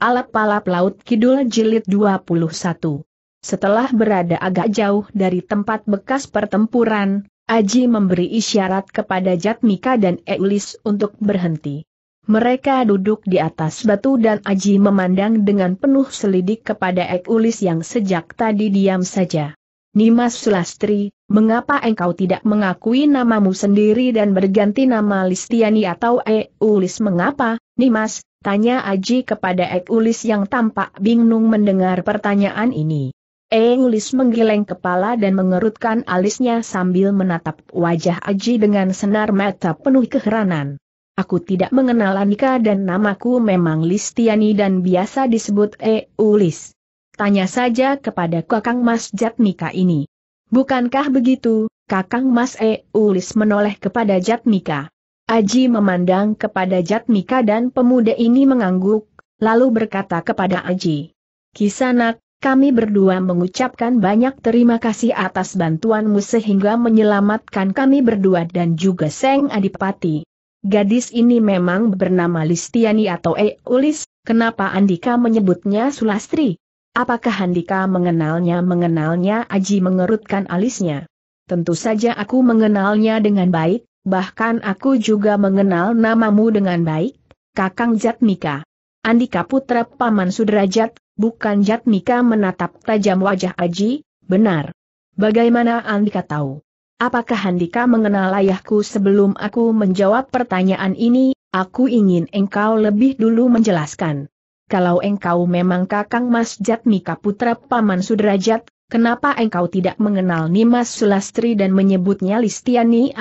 Alap-alap Laut Kidul Jilid 21. Setelah berada agak jauh dari tempat bekas pertempuran, Aji memberi isyarat kepada Jatmika dan Eulis untuk berhenti. Mereka duduk di atas batu dan Aji memandang dengan penuh selidik kepada Eulis yang sejak tadi diam saja. Nimas Sulastri, mengapa engkau tidak mengakui namamu sendiri dan berganti nama Listiani atau Eulis mengapa, Nimas, Tanya Aji kepada Ulis yang tampak bingung mendengar pertanyaan ini. Ulis menggeleng kepala dan mengerutkan alisnya sambil menatap wajah Aji dengan senar mata penuh keheranan. Aku tidak mengenal Anika dan namaku memang Listiani dan biasa disebut Eulis. Tanya saja kepada Kakang Mas Jatmika ini. Bukankah begitu, Kakang Mas Eulis menoleh kepada Jatmika. Aji memandang kepada Jatmika dan pemuda ini mengangguk, lalu berkata kepada Aji. Kisanak, kami berdua mengucapkan banyak terima kasih atas bantuanmu sehingga menyelamatkan kami berdua dan juga Seng Adipati. Gadis ini memang bernama Listiani atau Eulis, kenapa Andika menyebutnya Sulastri? Apakah Andika mengenalnya? Mengenalnya Aji mengerutkan alisnya. Tentu saja aku mengenalnya dengan baik, bahkan aku juga mengenal namamu dengan baik, Kakang Jatmika. Andika putra Paman Sudrajat, bukan Jatmika menatap tajam wajah Aji, benar. Bagaimana Andika tahu? Apakah Andika mengenal ayahku sebelum aku menjawab pertanyaan ini, aku ingin engkau lebih dulu menjelaskan. Kalau engkau memang kakang Mas Jatmika putra Paman Sudrajat, Kenapa engkau tidak mengenal Nimas Sulastri dan menyebutnya Listiani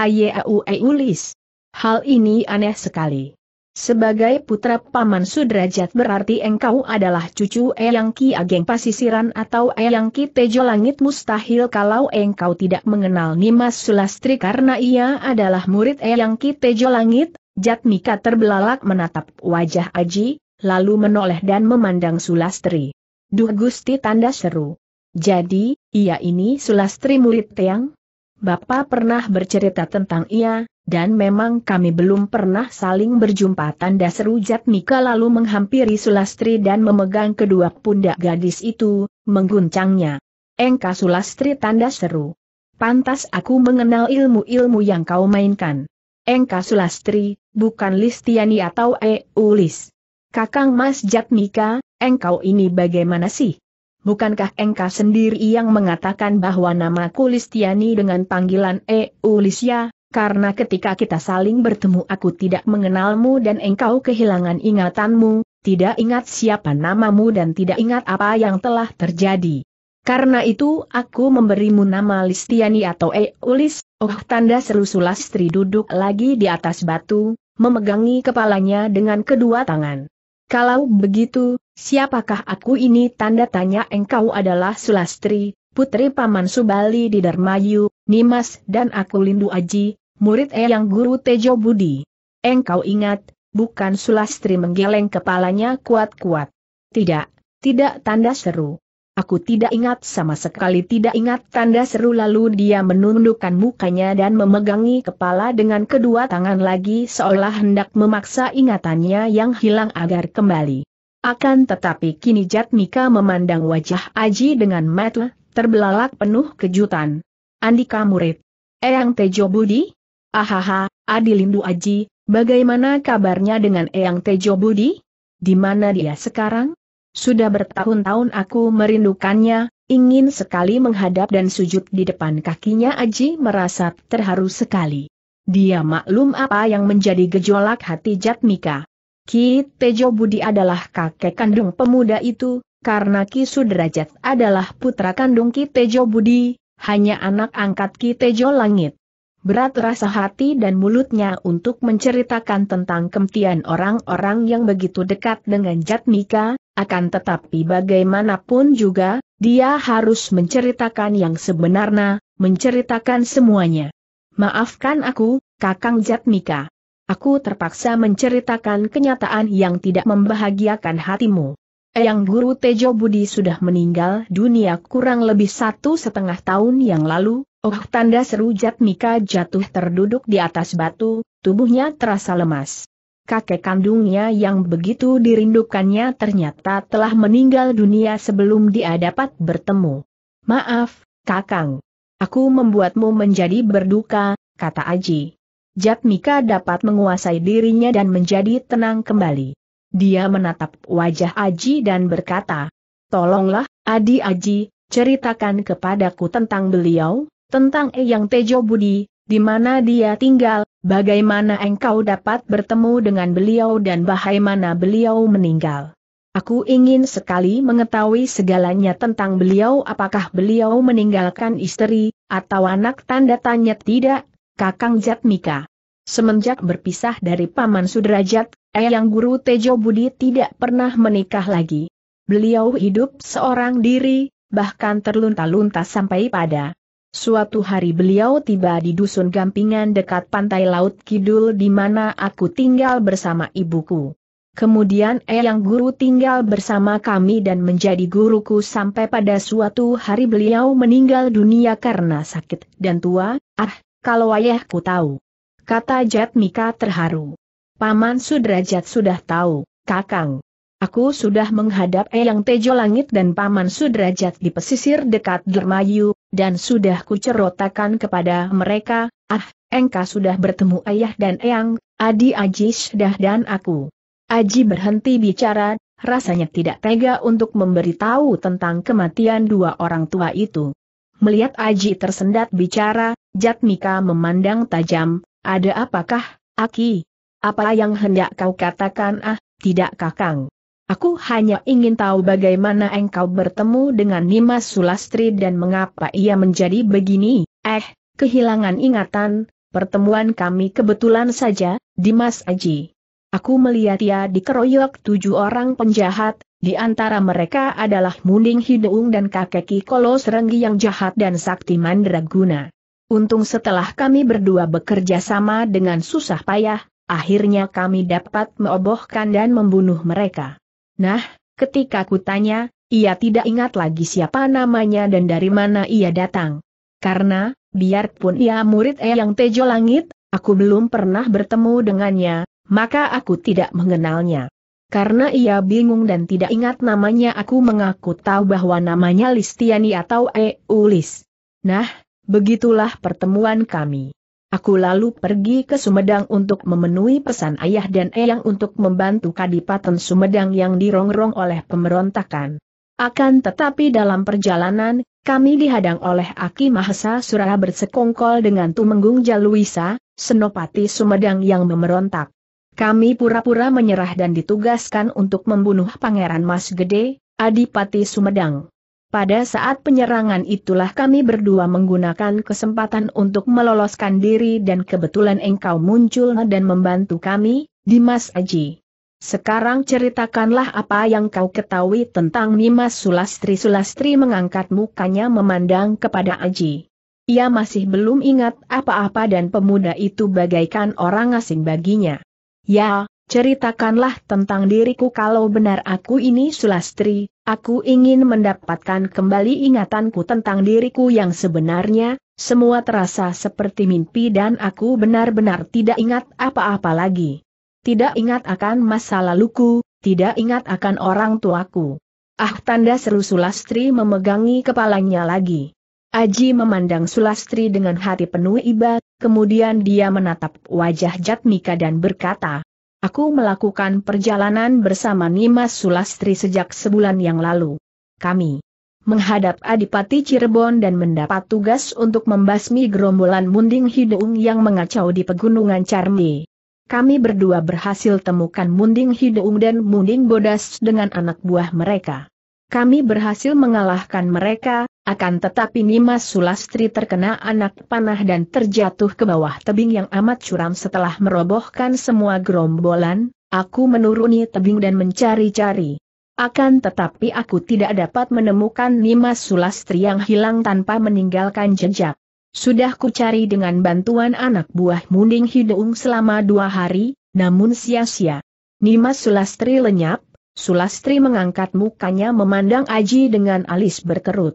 Ulis? Hal ini aneh sekali. Sebagai putra Paman Sudrajat berarti engkau adalah cucu Eyang Ki Ageng Pasisiran atau Eyang Ki Tejo Langit mustahil kalau engkau tidak mengenal Nimas Sulastri karena ia adalah murid Eyang Ki Tejo Langit, Jatmika terbelalak menatap wajah Aji, lalu menoleh dan memandang Sulastri. Duh Gusti tanda seru. Jadi, ia ini sulastri murid Teng? Bapak pernah bercerita tentang ia, dan memang kami belum pernah saling berjumpa tanda seru Jatmika lalu menghampiri sulastri dan memegang kedua pundak gadis itu, mengguncangnya. Engka sulastri tanda seru. Pantas aku mengenal ilmu-ilmu yang kau mainkan. Engka sulastri, bukan Listiani atau Eulis. Kakang Mas Jatmika, engkau ini bagaimana sih? bukankah engkau sendiri yang mengatakan bahwa nama Kulistiani dengan panggilan Eulicia, karena ketika kita saling bertemu aku tidak mengenalmu dan engkau kehilangan ingatanmu, tidak ingat siapa namamu dan tidak ingat apa yang telah terjadi. Karena itu aku memberimu nama Listiani atau Eulis, oh tanda seru Sulastri duduk lagi di atas batu, memegangi kepalanya dengan kedua tangan. Kalau begitu, Siapakah aku ini? Tanda tanya engkau adalah Sulastri, putri Paman Subali di Darmayu, Nimas dan aku Lindu Aji, murid Eyang Guru Tejo Budi. Engkau ingat, bukan Sulastri menggeleng kepalanya kuat-kuat. Tidak, tidak tanda seru. Aku tidak ingat sama sekali tidak ingat tanda seru lalu dia menundukkan mukanya dan memegangi kepala dengan kedua tangan lagi seolah hendak memaksa ingatannya yang hilang agar kembali. Akan tetapi kini Jatmika memandang wajah Aji dengan mata, terbelalak penuh kejutan. Andika murid. Eyang Tejo Budi? Ahaha, Adilindu Aji, bagaimana kabarnya dengan Eyang Tejo Budi? Di mana dia sekarang? Sudah bertahun-tahun aku merindukannya, ingin sekali menghadap dan sujud di depan kakinya Aji merasa terharu sekali. Dia maklum apa yang menjadi gejolak hati Jatmika. Ki Tejo Budi adalah kakek kandung pemuda itu, karena Ki Sudrajat adalah putra kandung Ki Tejo Budi, hanya anak angkat Ki Tejo Langit. Berat rasa hati dan mulutnya untuk menceritakan tentang kemtian orang-orang yang begitu dekat dengan Jatmika, akan tetapi bagaimanapun juga, dia harus menceritakan yang sebenarnya, menceritakan semuanya. Maafkan aku, Kakang Jatmika. Aku terpaksa menceritakan kenyataan yang tidak membahagiakan hatimu. Yang Guru Tejo Budi sudah meninggal dunia kurang lebih satu setengah tahun yang lalu, oh tanda seru Jatmika jatuh terduduk di atas batu, tubuhnya terasa lemas. Kakek kandungnya yang begitu dirindukannya ternyata telah meninggal dunia sebelum dia dapat bertemu. Maaf, Kakang. Aku membuatmu menjadi berduka, kata Aji. Jatmika dapat menguasai dirinya dan menjadi tenang kembali. Dia menatap wajah Aji dan berkata, Tolonglah, Adi Aji, ceritakan kepadaku tentang beliau, tentang Eyang Tejo Budi, di mana dia tinggal, bagaimana engkau dapat bertemu dengan beliau dan bagaimana beliau meninggal. Aku ingin sekali mengetahui segalanya tentang beliau apakah beliau meninggalkan istri, atau anak tanda tanya tidak, Kakang Jatmika. Semenjak berpisah dari Paman Sudrajat, Eyang Guru Tejo Budi tidak pernah menikah lagi. Beliau hidup seorang diri, bahkan terlunta-lunta sampai pada Suatu hari beliau tiba di dusun Gampingan dekat pantai Laut Kidul di mana aku tinggal bersama ibuku. Kemudian Eyang Guru tinggal bersama kami dan menjadi guruku sampai pada suatu hari beliau meninggal dunia karena sakit dan tua, ah, kalau ayahku tahu kata Jatmika terharu. Paman Sudrajat sudah tahu, Kakang. Aku sudah menghadap Eyang Tejo Langit dan Paman Sudrajat di pesisir dekat Dermayu, dan sudah kucerotakan kepada mereka, ah, engkau sudah bertemu Ayah dan Eyang, Adi Aji sudah dan aku. Aji berhenti bicara, rasanya tidak tega untuk memberitahu tentang kematian dua orang tua itu. Melihat Aji tersendat bicara, Jatmika memandang tajam, ada apakah, Aki? Apa yang hendak kau katakan ah, tidak kakang? Aku hanya ingin tahu bagaimana engkau bertemu dengan Nimas Sulastri dan mengapa ia menjadi begini, eh, kehilangan ingatan, pertemuan kami kebetulan saja, Dimas Aji. Aku melihat ia dikeroyok tujuh orang penjahat, di antara mereka adalah Munding Hidung dan kakek Kolos Kolo yang jahat dan sakti mandraguna. Untung setelah kami berdua bekerja sama dengan susah payah, akhirnya kami dapat meobohkan dan membunuh mereka. Nah, ketika kutanya, ia tidak ingat lagi siapa namanya dan dari mana ia datang. Karena, biarpun ia murid Eyang Tejo Langit, aku belum pernah bertemu dengannya, maka aku tidak mengenalnya. Karena ia bingung dan tidak ingat namanya aku mengaku tahu bahwa namanya Listiani atau Eulis. Nah, Begitulah pertemuan kami. Aku lalu pergi ke Sumedang untuk memenuhi pesan ayah dan eyang untuk membantu Kadipaten Sumedang yang dirongrong oleh pemberontakan. Akan tetapi dalam perjalanan, kami dihadang oleh Aki Mahesa Surah bersekongkol dengan Tumenggung Jaluisa, Senopati Sumedang yang memberontak. Kami pura-pura menyerah dan ditugaskan untuk membunuh Pangeran Mas Gede, Adipati Sumedang. Pada saat penyerangan itulah kami berdua menggunakan kesempatan untuk meloloskan diri dan kebetulan engkau muncul dan membantu kami, Dimas Aji. Sekarang ceritakanlah apa yang kau ketahui tentang Nimas Sulastri. Sulastri mengangkat mukanya memandang kepada Aji. Ia masih belum ingat apa-apa dan pemuda itu bagaikan orang asing baginya. Ya, ceritakanlah tentang diriku kalau benar aku ini sulastri, aku ingin mendapatkan kembali ingatanku tentang diriku yang sebenarnya, semua terasa seperti mimpi dan aku benar-benar tidak ingat apa-apa lagi. Tidak ingat akan masa laluku, tidak ingat akan orang tuaku. Ah tanda seru Sulastri memegangi kepalanya lagi. Aji memandang Sulastri dengan hati penuh iba, kemudian dia menatap wajah Jatmika dan berkata, Aku melakukan perjalanan bersama Nimas Sulastri sejak sebulan yang lalu. Kami menghadap Adipati Cirebon dan mendapat tugas untuk membasmi gerombolan Munding Hidung yang mengacau di Pegunungan Carmi. Kami berdua berhasil temukan Munding Hidung dan Munding Bodas dengan anak buah mereka. Kami berhasil mengalahkan mereka, akan tetapi Nimas Sulastri terkena anak panah dan terjatuh ke bawah tebing yang amat curam setelah merobohkan semua gerombolan, aku menuruni tebing dan mencari-cari. Akan tetapi aku tidak dapat menemukan Nimas Sulastri yang hilang tanpa meninggalkan jejak. Sudah kucari dengan bantuan anak buah Munding Hidung selama dua hari, namun sia-sia. Nimas Sulastri lenyap, Sulastri mengangkat mukanya memandang Aji dengan alis berkerut.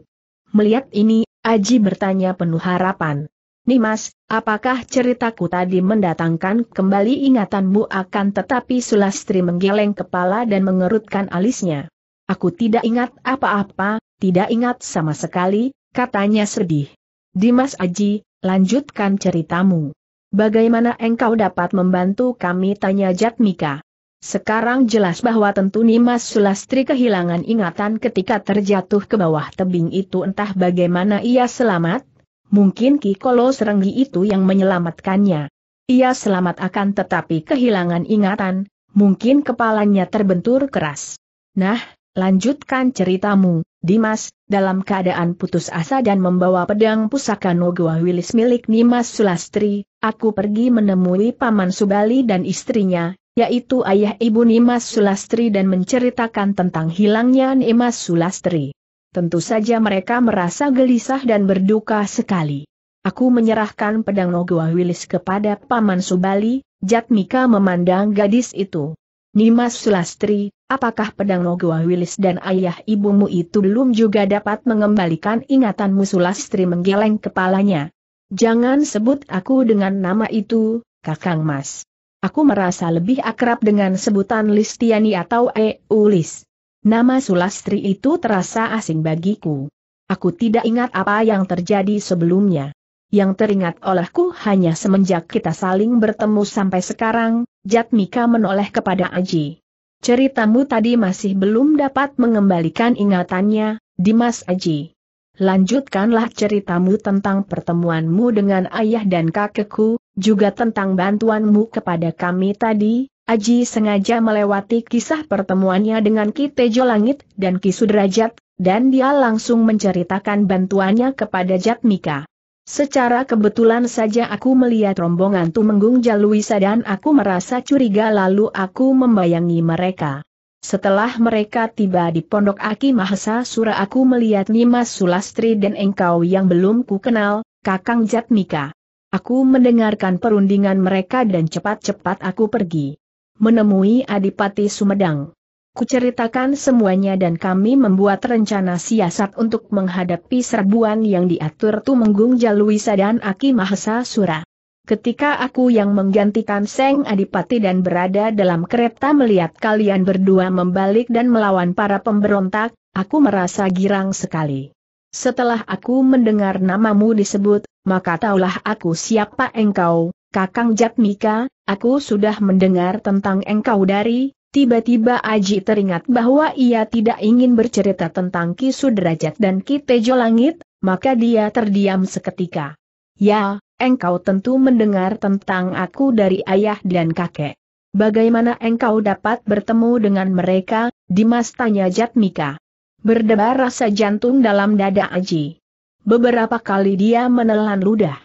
Melihat ini, Aji bertanya penuh harapan. Nimas, apakah ceritaku tadi mendatangkan kembali ingatanmu akan tetapi Sulastri menggeleng kepala dan mengerutkan alisnya. Aku tidak ingat apa-apa, tidak ingat sama sekali, katanya sedih. Dimas Aji, lanjutkan ceritamu. Bagaimana engkau dapat membantu kami tanya Jatmika? Sekarang jelas bahwa tentu Nimas Sulastri kehilangan ingatan ketika terjatuh ke bawah tebing itu entah bagaimana ia selamat, mungkin Kikolo Serenggi itu yang menyelamatkannya. Ia selamat akan tetapi kehilangan ingatan, mungkin kepalanya terbentur keras. Nah, lanjutkan ceritamu, Dimas, dalam keadaan putus asa dan membawa pedang pusaka Nogua Wilis milik Nimas Sulastri, aku pergi menemui Paman Subali dan istrinya, yaitu ayah ibu Nimas Sulastri dan menceritakan tentang hilangnya Nimas Sulastri. Tentu saja mereka merasa gelisah dan berduka sekali. Aku menyerahkan pedang Nogua Wilis kepada Paman Subali, Jatmika memandang gadis itu. Nimas Sulastri, apakah pedang Nogua Wilis dan ayah ibumu itu belum juga dapat mengembalikan ingatanmu Sulastri menggeleng kepalanya? Jangan sebut aku dengan nama itu, Kakang Mas. Aku merasa lebih akrab dengan sebutan Listiani atau Eulis. Nama Sulastri itu terasa asing bagiku. Aku tidak ingat apa yang terjadi sebelumnya. Yang teringat olehku hanya semenjak kita saling bertemu sampai sekarang, Jatmika menoleh kepada Aji. Ceritamu tadi masih belum dapat mengembalikan ingatannya, Dimas Aji. Lanjutkanlah ceritamu tentang pertemuanmu dengan ayah dan kakekku, juga tentang bantuanmu kepada kami tadi. Aji sengaja melewati kisah pertemuannya dengan Ki Tejo Langit dan Ki Sudrajat, dan dia langsung menceritakan bantuannya kepada Jatmika. Secara kebetulan saja aku melihat rombongan Tumenggung Jaluisa dan aku merasa curiga lalu aku membayangi mereka. Setelah mereka tiba di pondok Aki Mahasa Sura aku melihat Nimas Sulastri dan engkau yang belum ku kenal, Kakang Jatmika. Aku mendengarkan perundingan mereka dan cepat-cepat aku pergi. Menemui Adipati Sumedang. Kuceritakan semuanya dan kami membuat rencana siasat untuk menghadapi serbuan yang diatur Tumenggung Jalwisa dan Aki Mahasa Sura ketika aku yang menggantikan Seng Adipati dan berada dalam kereta melihat kalian berdua membalik dan melawan para pemberontak, aku merasa girang sekali. Setelah aku mendengar namamu disebut, maka taulah aku siapa engkau, Kakang Jatmika, aku sudah mendengar tentang engkau dari, tiba-tiba Aji teringat bahwa ia tidak ingin bercerita tentang Ki Sudrajat dan Ki Tejo Langit, maka dia terdiam seketika. Ya, Engkau tentu mendengar tentang aku dari ayah dan kakek. Bagaimana engkau dapat bertemu dengan mereka, Dimas tanya Jatmika. Berdebar rasa jantung dalam dada Aji. Beberapa kali dia menelan ludah.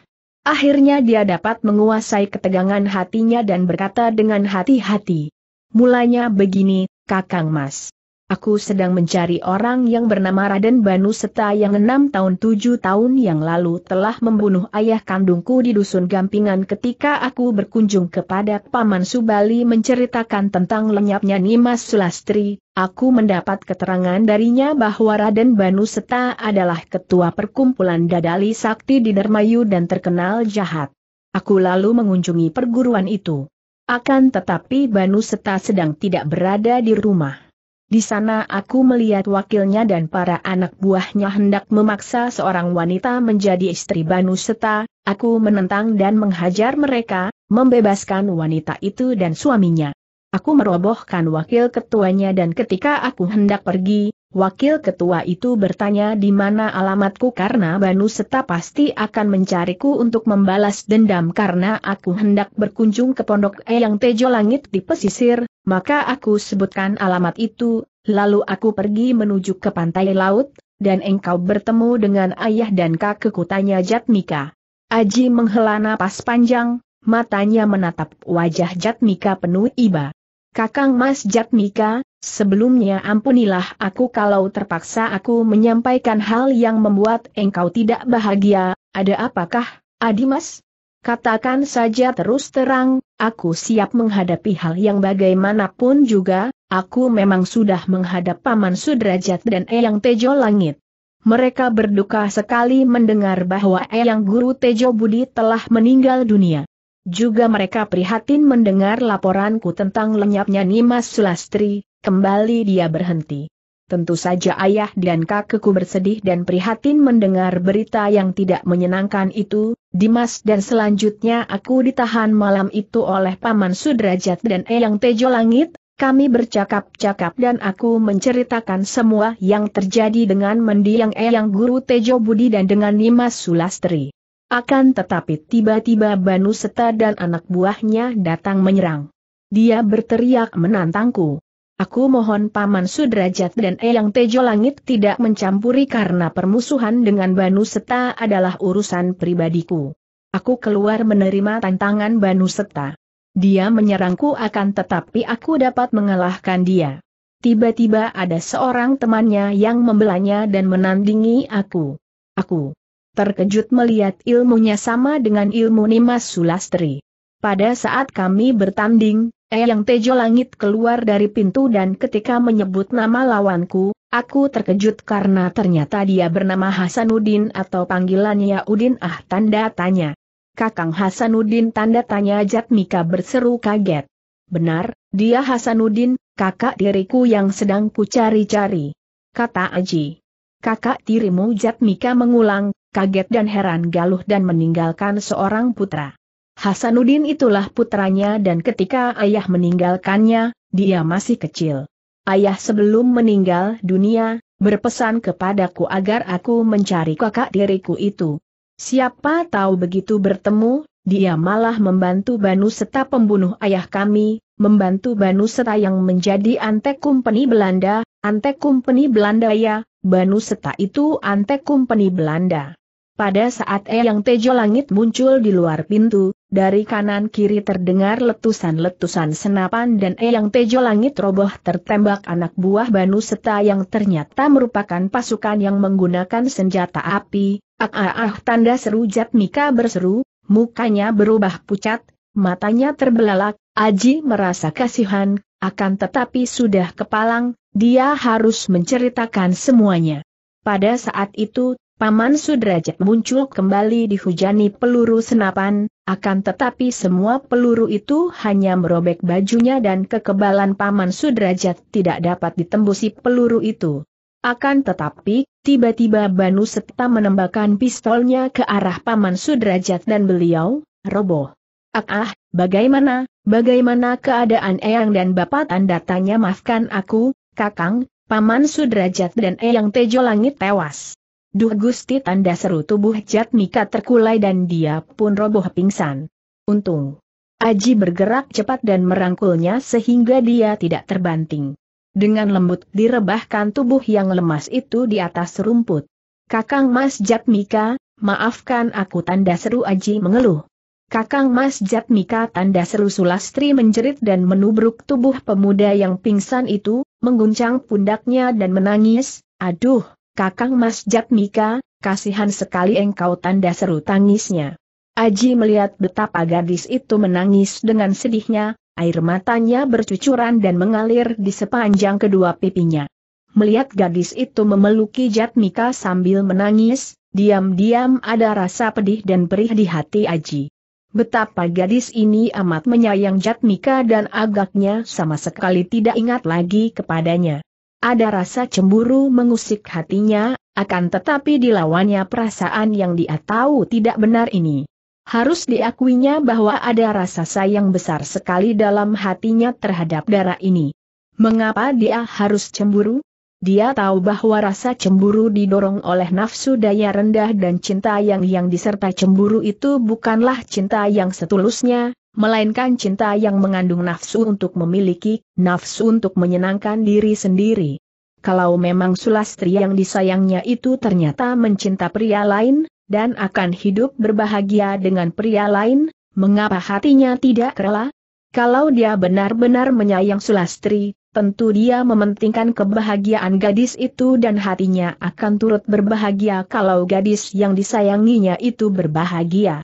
Akhirnya dia dapat menguasai ketegangan hatinya dan berkata dengan hati-hati. Mulanya begini, Kakang Mas. Aku sedang mencari orang yang bernama Raden Banu Seta yang enam tahun tujuh tahun yang lalu telah membunuh ayah kandungku di dusun Gampingan ketika aku berkunjung kepada Paman Subali menceritakan tentang lenyapnya Nimas Sulastri. Aku mendapat keterangan darinya bahwa Raden Banu Seta adalah ketua perkumpulan Dadali Sakti di Dermayu dan terkenal jahat. Aku lalu mengunjungi perguruan itu. Akan tetapi Banu Seta sedang tidak berada di rumah. Di sana aku melihat wakilnya dan para anak buahnya hendak memaksa seorang wanita menjadi istri Banu Seta, aku menentang dan menghajar mereka, membebaskan wanita itu dan suaminya. Aku merobohkan wakil ketuanya dan ketika aku hendak pergi, Wakil ketua itu bertanya di mana alamatku karena Banu Seta pasti akan mencariku untuk membalas dendam karena aku hendak berkunjung ke Pondok eyang Tejo Langit di pesisir, maka aku sebutkan alamat itu, lalu aku pergi menuju ke pantai laut, dan engkau bertemu dengan ayah dan kakekku tanya Jatmika. Aji menghela napas panjang, matanya menatap wajah Jatmika penuh iba. Kakang Mas Jatmika, sebelumnya ampunilah aku kalau terpaksa aku menyampaikan hal yang membuat engkau tidak bahagia, ada apakah, Adimas? Katakan saja terus terang, aku siap menghadapi hal yang bagaimanapun juga, aku memang sudah menghadap Paman Sudrajat dan Eyang Tejo Langit. Mereka berduka sekali mendengar bahwa Eyang Guru Tejo Budi telah meninggal dunia. Juga mereka prihatin mendengar laporanku tentang lenyapnya Nimas Sulastri, kembali dia berhenti. Tentu saja ayah dan kakekku bersedih dan prihatin mendengar berita yang tidak menyenangkan itu, Dimas dan selanjutnya aku ditahan malam itu oleh Paman Sudrajat dan Eyang Tejo Langit, kami bercakap-cakap dan aku menceritakan semua yang terjadi dengan mendiang Eyang Guru Tejo Budi dan dengan Nimas Sulastri. Akan tetapi tiba-tiba Banu Seta dan anak buahnya datang menyerang. Dia berteriak menantangku. Aku mohon Paman Sudrajat dan Eyang Tejo Langit tidak mencampuri karena permusuhan dengan Banu Seta adalah urusan pribadiku. Aku keluar menerima tantangan Banu Seta. Dia menyerangku akan tetapi aku dapat mengalahkan dia. Tiba-tiba ada seorang temannya yang membelanya dan menandingi aku. Aku terkejut melihat ilmunya sama dengan ilmu Nimas Sulastri. Pada saat kami bertanding, Eyang Tejo Langit keluar dari pintu dan ketika menyebut nama lawanku, aku terkejut karena ternyata dia bernama Hasanuddin atau panggilannya Udin ah tanda tanya. Kakang Hasanuddin tanda tanya Jatmika berseru kaget. Benar, dia Hasanuddin, kakak diriku yang sedang ku cari-cari. Kata Aji. Kakak tirimu Jatmika mengulang, kaget dan heran galuh dan meninggalkan seorang putra. Hasanuddin itulah putranya dan ketika ayah meninggalkannya, dia masih kecil. Ayah sebelum meninggal dunia, berpesan kepadaku agar aku mencari kakak diriku itu. Siapa tahu begitu bertemu, dia malah membantu Banu Seta pembunuh ayah kami, membantu Banu Seta yang menjadi antek kumpeni Belanda, antek kumpeni Belanda ya, Banu Seta itu antek kumpeni Belanda. Pada saat Eyang Tejo Langit muncul di luar pintu, dari kanan kiri terdengar letusan-letusan senapan dan Eyang Tejo Langit roboh tertembak anak buah Banu Seta yang ternyata merupakan pasukan yang menggunakan senjata api. Ah, ah, ah tanda seru Jatmika berseru, mukanya berubah pucat, matanya terbelalak, Aji merasa kasihan, akan tetapi sudah kepalang, dia harus menceritakan semuanya. Pada saat itu, Paman Sudrajat muncul kembali dihujani peluru senapan, akan tetapi semua peluru itu hanya merobek bajunya dan kekebalan Paman Sudrajat tidak dapat ditembusi peluru itu. Akan tetapi, tiba-tiba Banu Setta menembakkan pistolnya ke arah Paman Sudrajat dan beliau, roboh. Ah, ah, bagaimana, bagaimana keadaan Eyang dan Bapak tanda tanya maafkan aku, Kakang, Paman Sudrajat dan Eyang Tejo Langit tewas. Duh Gusti tanda seru tubuh Mika terkulai dan dia pun roboh pingsan. Untung. Aji bergerak cepat dan merangkulnya sehingga dia tidak terbanting. Dengan lembut direbahkan tubuh yang lemas itu di atas rumput. Kakang Mas Mika, maafkan aku tanda seru Aji mengeluh. Kakang Mas Mika tanda seru Sulastri menjerit dan menubruk tubuh pemuda yang pingsan itu, mengguncang pundaknya dan menangis, aduh, Kakang Mas Jatmika, kasihan sekali engkau tanda seru tangisnya. Aji melihat betapa gadis itu menangis dengan sedihnya, air matanya bercucuran dan mengalir di sepanjang kedua pipinya. Melihat gadis itu memeluki Jatmika sambil menangis, diam-diam ada rasa pedih dan perih di hati Aji. Betapa gadis ini amat menyayang Jatmika dan agaknya sama sekali tidak ingat lagi kepadanya. Ada rasa cemburu mengusik hatinya, akan tetapi dilawannya perasaan yang dia tahu tidak benar ini. Harus diakuinya bahwa ada rasa sayang besar sekali dalam hatinya terhadap darah ini. Mengapa dia harus cemburu? Dia tahu bahwa rasa cemburu didorong oleh nafsu daya rendah dan cinta yang yang disertai cemburu itu bukanlah cinta yang setulusnya, melainkan cinta yang mengandung nafsu untuk memiliki, nafsu untuk menyenangkan diri sendiri. Kalau memang Sulastri yang disayangnya itu ternyata mencinta pria lain, dan akan hidup berbahagia dengan pria lain, mengapa hatinya tidak rela? Kalau dia benar-benar menyayang Sulastri, Tentu dia mementingkan kebahagiaan gadis itu dan hatinya akan turut berbahagia kalau gadis yang disayanginya itu berbahagia.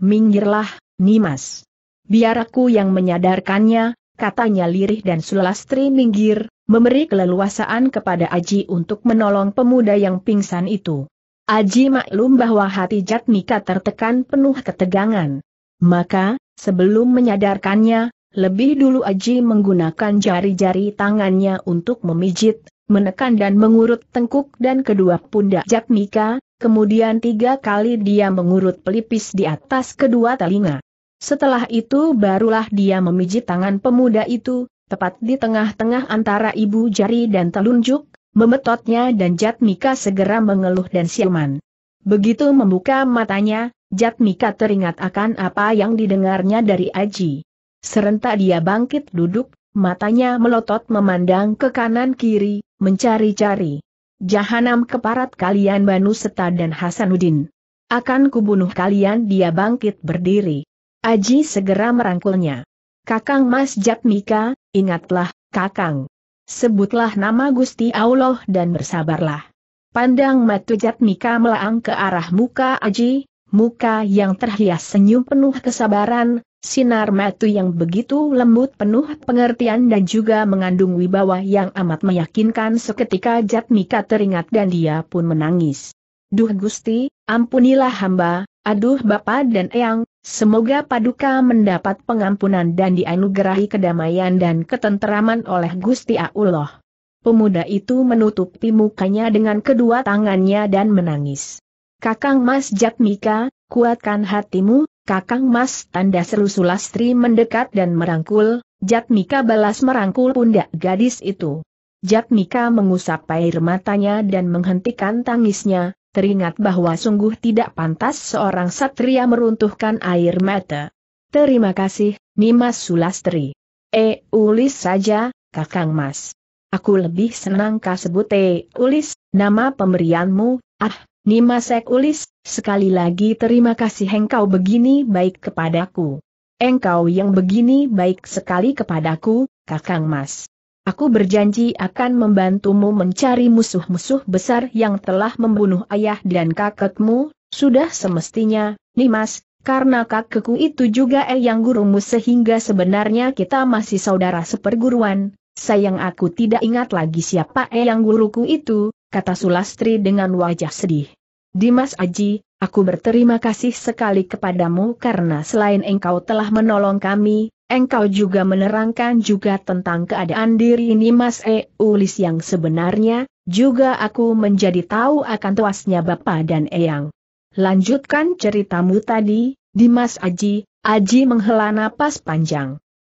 Minggirlah, Nimas. Biar aku yang menyadarkannya, katanya lirih dan sulastri minggir, memberi keleluasaan kepada Aji untuk menolong pemuda yang pingsan itu. Aji maklum bahwa hati Jatmika tertekan penuh ketegangan. Maka, sebelum menyadarkannya, lebih dulu Aji menggunakan jari-jari tangannya untuk memijit, menekan dan mengurut tengkuk dan kedua pundak Jatmika, kemudian tiga kali dia mengurut pelipis di atas kedua telinga. Setelah itu barulah dia memijit tangan pemuda itu, tepat di tengah-tengah antara ibu jari dan telunjuk, memetotnya dan Jatmika segera mengeluh dan siuman. Begitu membuka matanya, Jatmika teringat akan apa yang didengarnya dari Aji. Serentak dia bangkit duduk, matanya melotot memandang ke kanan kiri, mencari-cari. Jahanam keparat kalian Banu Seta dan Hasanuddin. Akan kubunuh kalian dia bangkit berdiri. Aji segera merangkulnya. Kakang Mas Jatmika, ingatlah, Kakang. Sebutlah nama Gusti Allah dan bersabarlah. Pandang Matu Jatmika melaang ke arah muka Aji, muka yang terhias senyum penuh kesabaran, Sinar matu yang begitu lembut penuh pengertian dan juga mengandung wibawa yang amat meyakinkan seketika Jatmika teringat dan dia pun menangis. Duh Gusti, ampunilah hamba, aduh bapak dan Eyang, semoga Paduka mendapat pengampunan dan dianugerahi kedamaian dan ketenteraman oleh Gusti Allah. Pemuda itu menutupi mukanya dengan kedua tangannya dan menangis. Kakang Mas Jatmika, kuatkan hatimu, Kakang Mas tanda seru Sulastri mendekat dan merangkul, Jatmika balas merangkul pundak gadis itu. Jatmika mengusap air matanya dan menghentikan tangisnya, teringat bahwa sungguh tidak pantas seorang satria meruntuhkan air mata. Terima kasih, Nimas Sulastri. Eh, ulis saja, Kakang Mas. Aku lebih senang kasebut E, ulis, nama pemberianmu, ah, Nimasek Ulis, sekali lagi terima kasih engkau begini baik kepadaku. Engkau yang begini baik sekali kepadaku, Kakang Mas. Aku berjanji akan membantumu mencari musuh-musuh besar yang telah membunuh ayah dan kakekmu, sudah semestinya, Nimas, karena kakekku itu juga eh yang gurumu sehingga sebenarnya kita masih saudara seperguruan, sayang aku tidak ingat lagi siapa eh yang guruku itu, kata Sulastri dengan wajah sedih. Dimas Aji, aku berterima kasih sekali kepadamu karena selain engkau telah menolong kami, engkau juga menerangkan juga tentang keadaan diri Nimas E. Ulis yang sebenarnya, juga aku menjadi tahu akan tuasnya Bapak dan Eyang. Lanjutkan ceritamu tadi, Dimas Aji, Aji menghela napas panjang.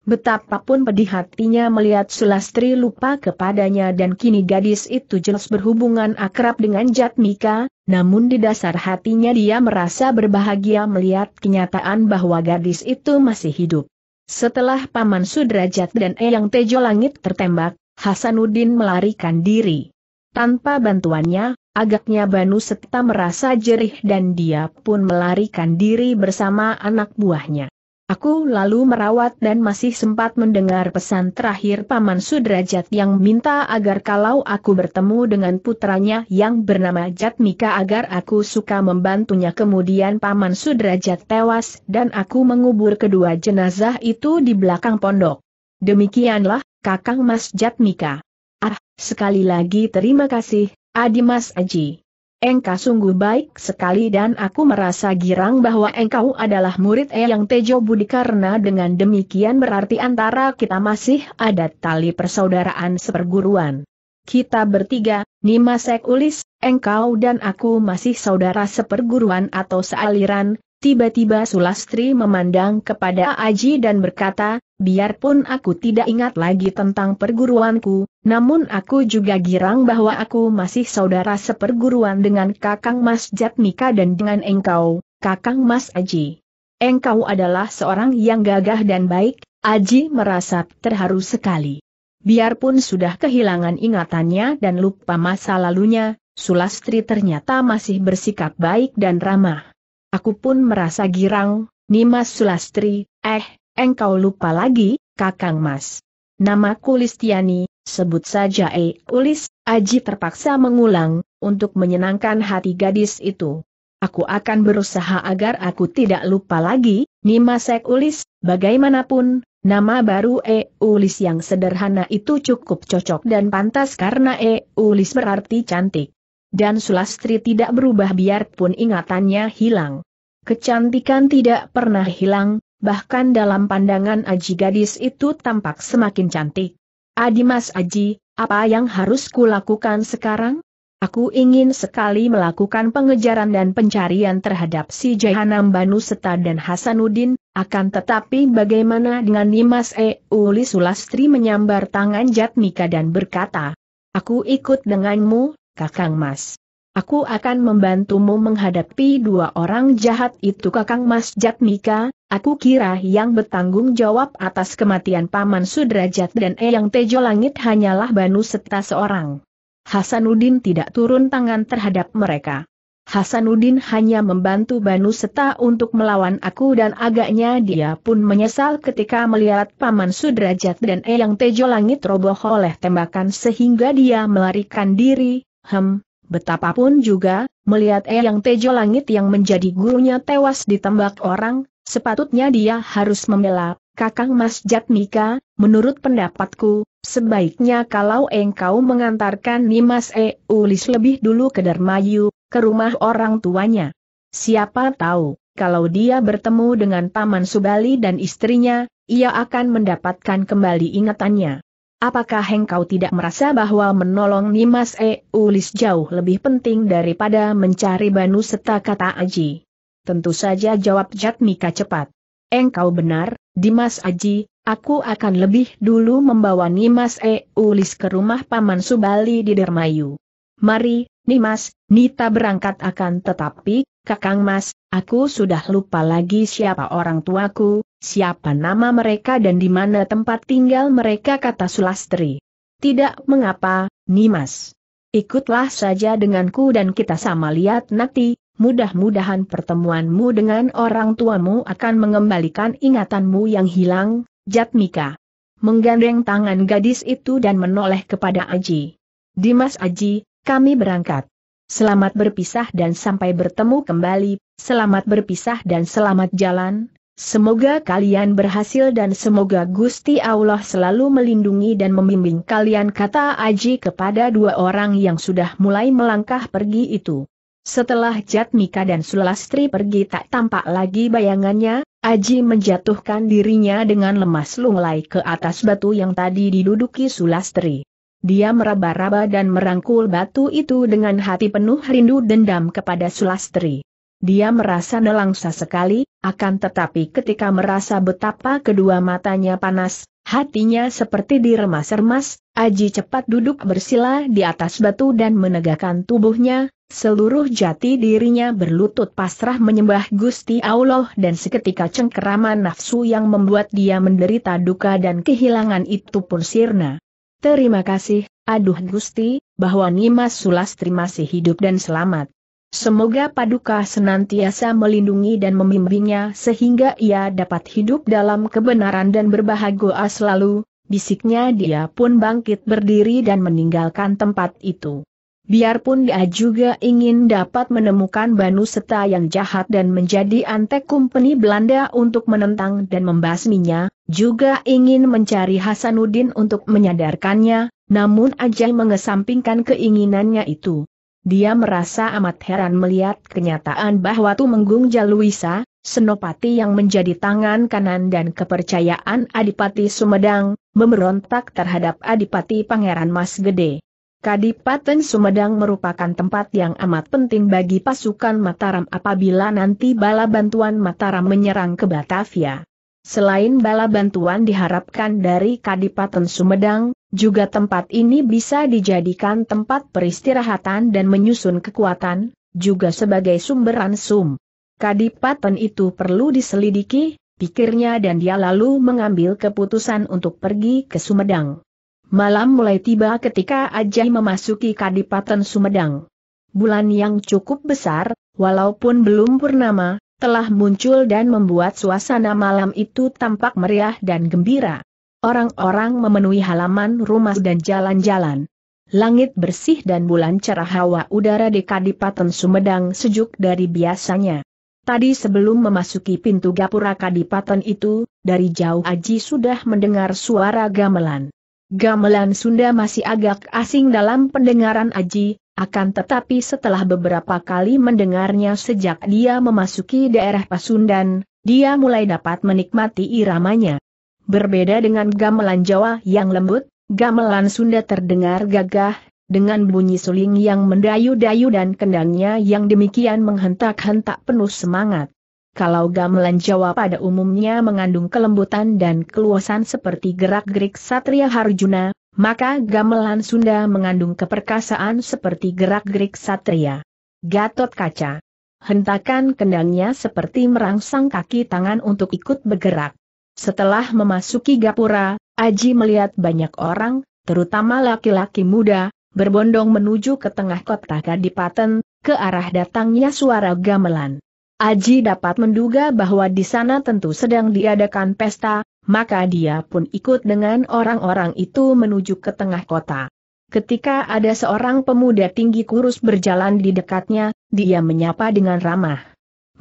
Betapapun pedih hatinya melihat Sulastri lupa kepadanya dan kini gadis itu jelas berhubungan akrab dengan Jatmika, namun di dasar hatinya dia merasa berbahagia melihat kenyataan bahwa gadis itu masih hidup. Setelah Paman Sudrajat dan Eyang Tejo Langit tertembak, Hasanuddin melarikan diri. Tanpa bantuannya, agaknya Banu Setta merasa jerih dan dia pun melarikan diri bersama anak buahnya. Aku lalu merawat dan masih sempat mendengar pesan terakhir Paman Sudrajat yang minta agar kalau aku bertemu dengan putranya yang bernama Jatmika agar aku suka membantunya kemudian Paman Sudrajat tewas dan aku mengubur kedua jenazah itu di belakang pondok. Demikianlah, Kakang Mas Jatmika. Ah, sekali lagi terima kasih, Adi Mas Aji. Engkau sungguh baik sekali dan aku merasa girang bahwa engkau adalah murid e yang Tejo Budi karena dengan demikian berarti antara kita masih ada tali persaudaraan seperguruan. Kita bertiga, Nimasek Ulis, engkau dan aku masih saudara seperguruan atau sealiran, Tiba-tiba Sulastri memandang kepada Aji dan berkata, biarpun aku tidak ingat lagi tentang perguruanku, namun aku juga girang bahwa aku masih saudara seperguruan dengan Kakang Mas Jatmika dan dengan engkau, Kakang Mas Aji. Engkau adalah seorang yang gagah dan baik, Aji merasa terharu sekali. Biarpun sudah kehilangan ingatannya dan lupa masa lalunya, Sulastri ternyata masih bersikap baik dan ramah. Aku pun merasa girang, Nimas Sulastri, eh, engkau lupa lagi, Kakang Mas. Namaku Listiani, sebut saja E. Ulis, Aji terpaksa mengulang, untuk menyenangkan hati gadis itu. Aku akan berusaha agar aku tidak lupa lagi, Nimas Ulis, bagaimanapun, nama baru E. Ulis yang sederhana itu cukup cocok dan pantas karena E. Ulis berarti cantik. Dan Sulastri tidak berubah biarpun ingatannya hilang. Kecantikan tidak pernah hilang, bahkan dalam pandangan Aji gadis itu tampak semakin cantik. Adi Mas Aji, apa yang harus kulakukan sekarang? Aku ingin sekali melakukan pengejaran dan pencarian terhadap si Jahanam Banu Seta dan Hasanuddin, akan tetapi bagaimana dengan Nimas E. Uli Sulastri menyambar tangan Jatmika dan berkata, Aku ikut denganmu, Kakang Mas. Aku akan membantumu menghadapi dua orang jahat itu Kakang Mas Jatmika, aku kira yang bertanggung jawab atas kematian Paman Sudrajat dan Eyang Tejo Langit hanyalah Banu Seta seorang. Hasanuddin tidak turun tangan terhadap mereka. Hasanuddin hanya membantu Banu Seta untuk melawan aku dan agaknya dia pun menyesal ketika melihat Paman Sudrajat dan Eyang Tejo Langit roboh oleh tembakan sehingga dia melarikan diri, Hem, betapapun juga, melihat Eyang Tejo Langit yang menjadi gurunya tewas ditembak orang, sepatutnya dia harus membela, Kakang Mas Jatmika, menurut pendapatku, sebaiknya kalau engkau mengantarkan Nimas E ulis lebih dulu ke Dermayu, ke rumah orang tuanya. Siapa tahu, kalau dia bertemu dengan Paman Subali dan istrinya, ia akan mendapatkan kembali ingatannya. Apakah engkau tidak merasa bahwa menolong Nimas E. Eulis jauh lebih penting daripada mencari Banu serta kata Aji? Tentu saja jawab Jatmika cepat. Engkau benar, Dimas Aji, aku akan lebih dulu membawa Nimas E. Eulis ke rumah Paman Subali di Dermayu. Mari, Nimas, Nita berangkat akan tetapi, Kakang Mas, Aku sudah lupa lagi siapa orang tuaku, siapa nama mereka dan di mana tempat tinggal mereka kata Sulastri. Tidak mengapa, Nimas. Ikutlah saja denganku dan kita sama lihat nanti, mudah-mudahan pertemuanmu dengan orang tuamu akan mengembalikan ingatanmu yang hilang, Jatmika. Menggandeng tangan gadis itu dan menoleh kepada Aji. Dimas Aji, kami berangkat. Selamat berpisah dan sampai bertemu kembali, selamat berpisah dan selamat jalan, Semoga kalian berhasil dan semoga Gusti Allah selalu melindungi dan membimbing kalian kata Aji kepada dua orang yang sudah mulai melangkah pergi itu. Setelah Jatmika dan Sulastri pergi tak tampak lagi bayangannya, Aji menjatuhkan dirinya dengan lemas lunglai ke atas batu yang tadi diduduki Sulastri. Dia meraba-raba dan merangkul batu itu dengan hati penuh rindu dendam kepada Sulastri. Dia merasa nelangsa sekali, akan tetapi ketika merasa betapa kedua matanya panas, hatinya seperti diremas-remas, Aji cepat duduk bersila di atas batu dan menegakkan tubuhnya, Seluruh jati dirinya berlutut pasrah menyembah Gusti Allah dan seketika cengkeraman nafsu yang membuat dia menderita duka dan kehilangan itu pun sirna. Terima kasih, aduh Gusti, bahwa Nimas Sulastri masih hidup dan selamat. Semoga Paduka senantiasa melindungi dan membimbingnya sehingga ia dapat hidup dalam kebenaran dan berbahagia selalu, bisiknya dia pun bangkit berdiri dan meninggalkan tempat itu. Biarpun dia juga ingin dapat menemukan Banu Seta yang jahat dan menjadi antek kumpeni Belanda untuk menentang dan membasminya, juga ingin mencari Hasanuddin untuk menyadarkannya, namun Ajay mengesampingkan keinginannya itu. Dia merasa amat heran melihat kenyataan bahwa Tumenggung Jaluisa, Senopati yang menjadi tangan kanan dan kepercayaan Adipati Sumedang, memberontak terhadap Adipati Pangeran Mas Gede. Kadipaten Sumedang merupakan tempat yang amat penting bagi pasukan Mataram apabila nanti bala bantuan Mataram menyerang ke Batavia. Selain bala bantuan diharapkan dari Kadipaten Sumedang, juga tempat ini bisa dijadikan tempat peristirahatan dan menyusun kekuatan, juga sebagai sumber ansum. Kadipaten itu perlu diselidiki, pikirnya dan dia lalu mengambil keputusan untuk pergi ke Sumedang. Malam mulai tiba ketika Ajai memasuki Kadipaten Sumedang. Bulan yang cukup besar, walaupun belum purnama, telah muncul dan membuat suasana malam itu tampak meriah dan gembira. Orang-orang memenuhi halaman rumah dan jalan-jalan. Langit bersih dan bulan cerah hawa udara di Kadipaten Sumedang sejuk dari biasanya. Tadi sebelum memasuki pintu gapura Kadipaten itu, dari jauh Aji sudah mendengar suara gamelan. Gamelan Sunda masih agak asing dalam pendengaran Aji, akan tetapi setelah beberapa kali mendengarnya sejak dia memasuki daerah Pasundan, dia mulai dapat menikmati iramanya. Berbeda dengan gamelan Jawa yang lembut, gamelan Sunda terdengar gagah, dengan bunyi suling yang mendayu-dayu dan kendangnya yang demikian menghentak-hentak penuh semangat kalau gamelan Jawa pada umumnya mengandung kelembutan dan keluasan seperti gerak-gerik Satria Harjuna, maka gamelan Sunda mengandung keperkasaan seperti gerak-gerik Satria. Gatot kaca. Hentakan kendangnya seperti merangsang kaki tangan untuk ikut bergerak. Setelah memasuki Gapura, Aji melihat banyak orang, terutama laki-laki muda, berbondong menuju ke tengah kota Kadipaten, ke arah datangnya suara gamelan. Aji dapat menduga bahwa di sana tentu sedang diadakan pesta, maka dia pun ikut dengan orang-orang itu menuju ke tengah kota. Ketika ada seorang pemuda tinggi kurus berjalan di dekatnya, dia menyapa dengan ramah.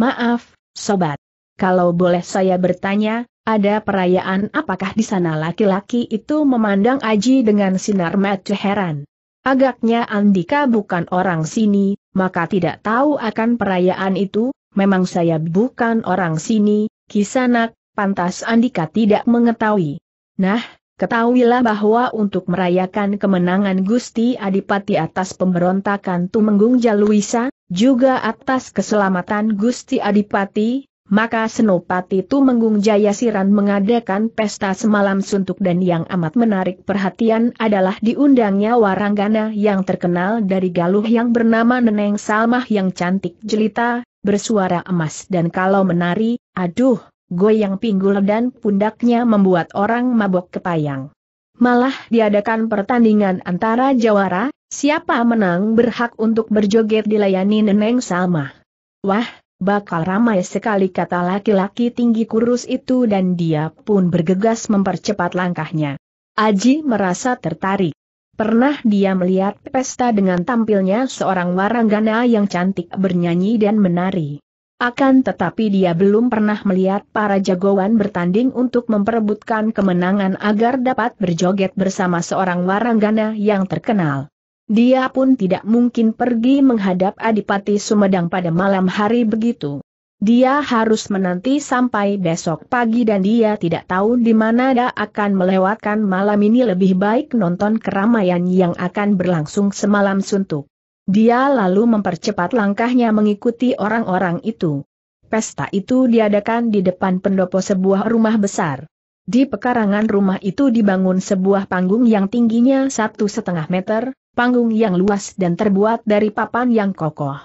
Maaf, sobat. Kalau boleh saya bertanya, ada perayaan apakah di sana laki-laki itu memandang Aji dengan sinar mata heran. Agaknya Andika bukan orang sini, maka tidak tahu akan perayaan itu, memang saya bukan orang sini, kisanak, pantas Andika tidak mengetahui. Nah, Ketahuilah bahwa untuk merayakan kemenangan Gusti Adipati atas pemberontakan Tumenggung Jaluisa, juga atas keselamatan Gusti Adipati, maka Senopati Tumenggung Jayasiran mengadakan pesta semalam suntuk dan yang amat menarik perhatian adalah diundangnya waranggana yang terkenal dari Galuh yang bernama Neneng Salmah yang cantik jelita, bersuara emas dan kalau menari, aduh, goyang pinggul dan pundaknya membuat orang mabok kepayang. Malah diadakan pertandingan antara jawara, siapa menang berhak untuk berjoget dilayani Neneng Salma. Wah, bakal ramai sekali kata laki-laki tinggi kurus itu dan dia pun bergegas mempercepat langkahnya. Aji merasa tertarik. Pernah dia melihat pesta dengan tampilnya seorang waranggana yang cantik bernyanyi dan menari. Akan tetapi dia belum pernah melihat para jagoan bertanding untuk memperebutkan kemenangan agar dapat berjoget bersama seorang waranggana yang terkenal. Dia pun tidak mungkin pergi menghadap Adipati Sumedang pada malam hari begitu. Dia harus menanti sampai besok pagi dan dia tidak tahu di mana dia akan melewatkan malam ini lebih baik nonton keramaian yang akan berlangsung semalam suntuk. Dia lalu mempercepat langkahnya mengikuti orang-orang itu. Pesta itu diadakan di depan pendopo sebuah rumah besar. Di pekarangan rumah itu dibangun sebuah panggung yang tingginya satu setengah meter, panggung yang luas dan terbuat dari papan yang kokoh.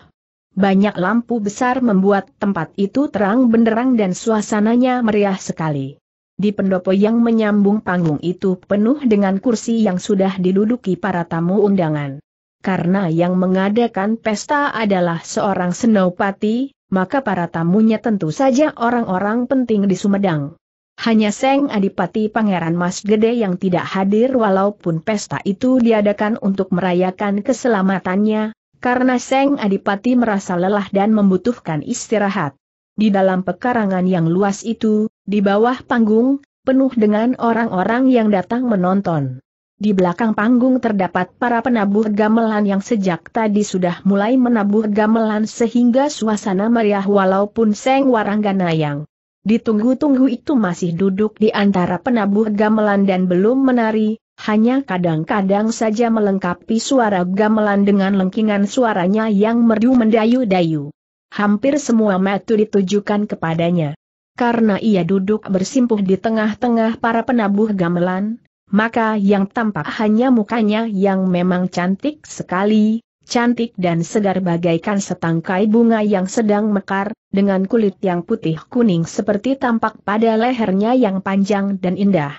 Banyak lampu besar membuat tempat itu terang benderang dan suasananya meriah sekali. Di pendopo yang menyambung panggung itu penuh dengan kursi yang sudah diduduki para tamu undangan. Karena yang mengadakan pesta adalah seorang senopati, maka para tamunya tentu saja orang-orang penting di Sumedang. Hanya Seng Adipati Pangeran Mas Gede yang tidak hadir walaupun pesta itu diadakan untuk merayakan keselamatannya, karena Seng Adipati merasa lelah dan membutuhkan istirahat. Di dalam pekarangan yang luas itu, di bawah panggung, penuh dengan orang-orang yang datang menonton. Di belakang panggung terdapat para penabuh gamelan yang sejak tadi sudah mulai menabuh gamelan sehingga suasana meriah walaupun Seng yang Ditunggu-tunggu itu masih duduk di antara penabuh gamelan dan belum menari, hanya kadang-kadang saja melengkapi suara gamelan dengan lengkingan suaranya yang merdu mendayu-dayu. Hampir semua metu ditujukan kepadanya. Karena ia duduk bersimpuh di tengah-tengah para penabuh gamelan, maka yang tampak hanya mukanya yang memang cantik sekali, cantik dan segar bagaikan setangkai bunga yang sedang mekar, dengan kulit yang putih kuning seperti tampak pada lehernya yang panjang dan indah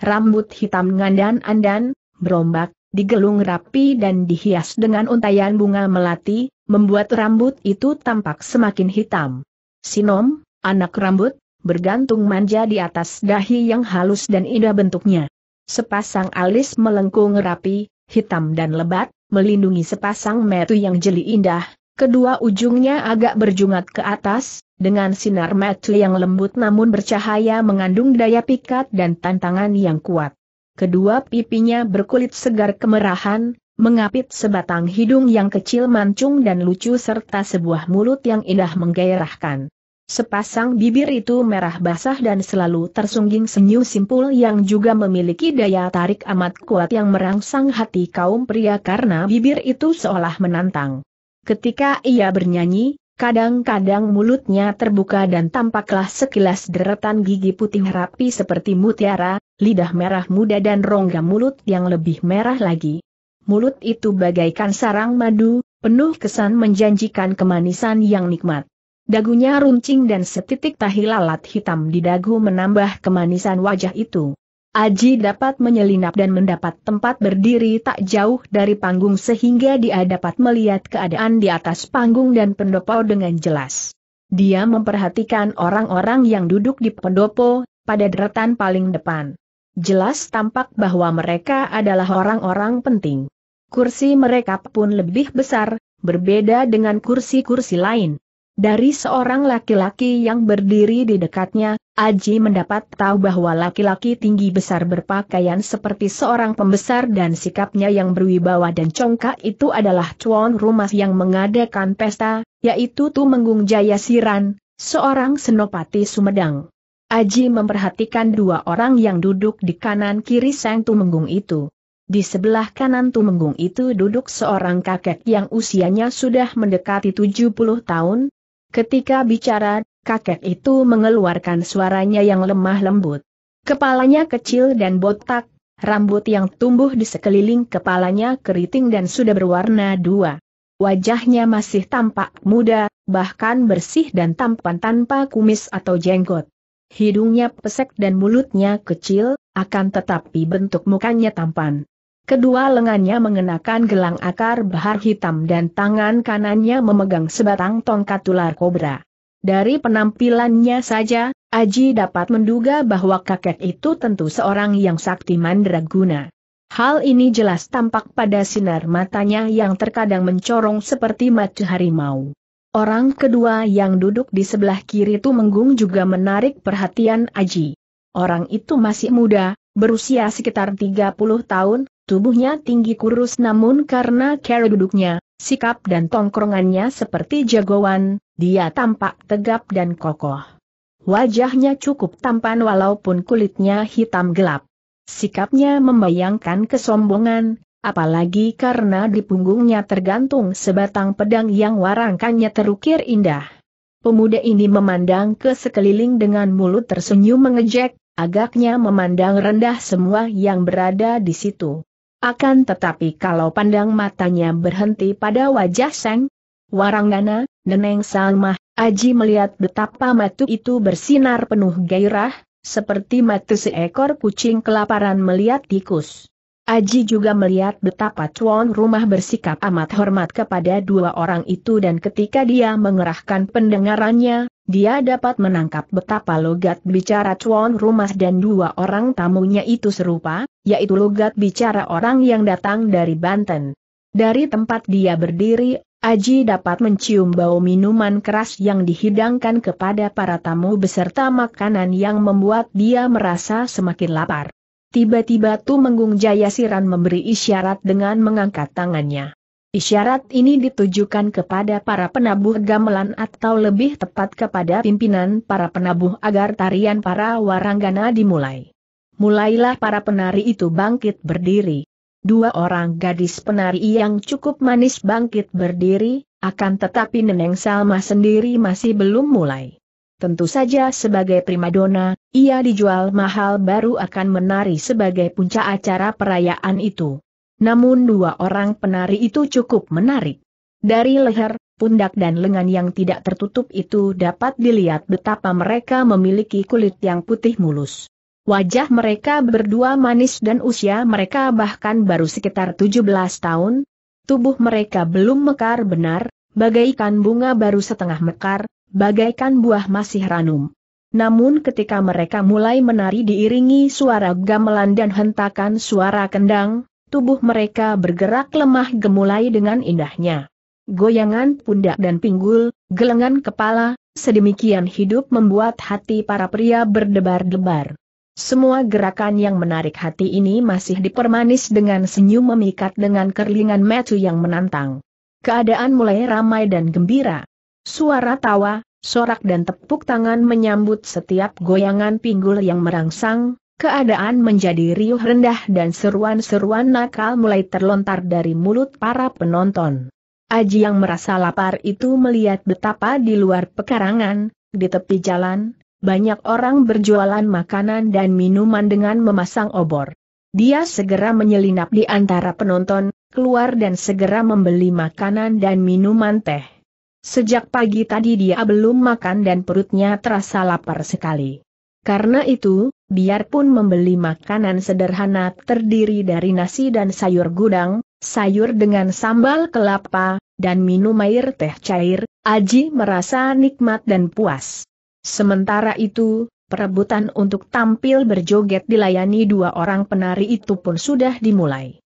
rambut hitam ngandan-andan, berombak, digelung rapi dan dihias dengan untayan bunga melati, membuat rambut itu tampak semakin hitam. Sinom, anak rambut, bergantung manja di atas dahi yang halus dan indah bentuknya. Sepasang alis melengkung rapi, hitam dan lebat, melindungi sepasang metu yang jeli indah, Kedua ujungnya agak berjungat ke atas, dengan sinar mata yang lembut namun bercahaya mengandung daya pikat dan tantangan yang kuat. Kedua pipinya berkulit segar kemerahan, mengapit sebatang hidung yang kecil mancung dan lucu serta sebuah mulut yang indah menggairahkan. Sepasang bibir itu merah basah dan selalu tersungging senyum simpul yang juga memiliki daya tarik amat kuat yang merangsang hati kaum pria karena bibir itu seolah menantang. Ketika ia bernyanyi, kadang-kadang mulutnya terbuka dan tampaklah sekilas deretan gigi putih rapi seperti mutiara, lidah merah muda dan rongga mulut yang lebih merah lagi. Mulut itu bagaikan sarang madu, penuh kesan menjanjikan kemanisan yang nikmat. Dagunya runcing dan setitik tahi lalat hitam di dagu menambah kemanisan wajah itu. Aji dapat menyelinap dan mendapat tempat berdiri tak jauh dari panggung sehingga dia dapat melihat keadaan di atas panggung dan pendopo dengan jelas. Dia memperhatikan orang-orang yang duduk di pendopo, pada deretan paling depan. Jelas tampak bahwa mereka adalah orang-orang penting. Kursi mereka pun lebih besar, berbeda dengan kursi-kursi lain. Dari seorang laki-laki yang berdiri di dekatnya, Aji mendapat tahu bahwa laki-laki tinggi besar berpakaian seperti seorang pembesar dan sikapnya yang berwibawa dan congkak itu adalah tuan rumah yang mengadakan pesta, yaitu Tumenggung Jaya Siran, seorang senopati Sumedang. Aji memperhatikan dua orang yang duduk di kanan kiri sang Tumenggung itu. Di sebelah kanan Tumenggung itu duduk seorang kakek yang usianya sudah mendekati 70 tahun, Ketika bicara, kakek itu mengeluarkan suaranya yang lemah lembut. Kepalanya kecil dan botak, rambut yang tumbuh di sekeliling kepalanya keriting dan sudah berwarna dua. Wajahnya masih tampak muda, bahkan bersih dan tampan tanpa kumis atau jenggot. Hidungnya pesek dan mulutnya kecil, akan tetapi bentuk mukanya tampan. Kedua lengannya mengenakan gelang akar bahar hitam dan tangan kanannya memegang sebatang tongkat ular kobra. Dari penampilannya saja, Aji dapat menduga bahwa kakek itu tentu seorang yang sakti mandraguna. Hal ini jelas tampak pada sinar matanya yang terkadang mencorong seperti mata harimau. Orang kedua yang duduk di sebelah kiri menggung juga menarik perhatian Aji. Orang itu masih muda, Berusia sekitar 30 tahun, tubuhnya tinggi kurus namun karena cara duduknya, sikap dan tongkrongannya seperti jagoan, dia tampak tegap dan kokoh. Wajahnya cukup tampan walaupun kulitnya hitam gelap. Sikapnya membayangkan kesombongan, apalagi karena di punggungnya tergantung sebatang pedang yang warangkannya terukir indah. Pemuda ini memandang ke sekeliling dengan mulut tersenyum mengejek, agaknya memandang rendah semua yang berada di situ. Akan tetapi kalau pandang matanya berhenti pada wajah Seng, Waranggana, Neneng Salmah, Aji melihat betapa matu itu bersinar penuh gairah, seperti mata seekor kucing kelaparan melihat tikus. Aji juga melihat betapa tuan rumah bersikap amat hormat kepada dua orang itu dan ketika dia mengerahkan pendengarannya, dia dapat menangkap betapa logat bicara tuan rumah dan dua orang tamunya itu serupa, yaitu logat bicara orang yang datang dari Banten. Dari tempat dia berdiri, Aji dapat mencium bau minuman keras yang dihidangkan kepada para tamu beserta makanan yang membuat dia merasa semakin lapar. Tiba-tiba Tumenggung Jayasiran memberi isyarat dengan mengangkat tangannya. Isyarat ini ditujukan kepada para penabuh gamelan atau lebih tepat kepada pimpinan para penabuh agar tarian para waranggana dimulai. Mulailah para penari itu bangkit berdiri. Dua orang gadis penari yang cukup manis bangkit berdiri, akan tetapi Neneng Salma sendiri masih belum mulai. Tentu saja sebagai primadona, ia dijual mahal baru akan menari sebagai puncak acara perayaan itu. Namun dua orang penari itu cukup menarik. Dari leher, pundak dan lengan yang tidak tertutup itu dapat dilihat betapa mereka memiliki kulit yang putih mulus. Wajah mereka berdua manis dan usia mereka bahkan baru sekitar 17 tahun. Tubuh mereka belum mekar benar, bagaikan bunga baru setengah mekar, bagaikan buah masih ranum. Namun ketika mereka mulai menari diiringi suara gamelan dan hentakan suara kendang, tubuh mereka bergerak lemah gemulai dengan indahnya. Goyangan pundak dan pinggul, gelengan kepala, sedemikian hidup membuat hati para pria berdebar-debar. Semua gerakan yang menarik hati ini masih dipermanis dengan senyum memikat dengan kerlingan metu yang menantang. Keadaan mulai ramai dan gembira. Suara tawa, sorak dan tepuk tangan menyambut setiap goyangan pinggul yang merangsang, keadaan menjadi riuh rendah dan seruan-seruan nakal mulai terlontar dari mulut para penonton. Aji yang merasa lapar itu melihat betapa di luar pekarangan, di tepi jalan, banyak orang berjualan makanan dan minuman dengan memasang obor. Dia segera menyelinap di antara penonton, keluar dan segera membeli makanan dan minuman teh. Sejak pagi tadi dia belum makan dan perutnya terasa lapar sekali. Karena itu, biarpun membeli makanan sederhana terdiri dari nasi dan sayur gudang, sayur dengan sambal kelapa, dan minum air teh cair, Aji merasa nikmat dan puas. Sementara itu, perebutan untuk tampil berjoget dilayani dua orang penari itu pun sudah dimulai.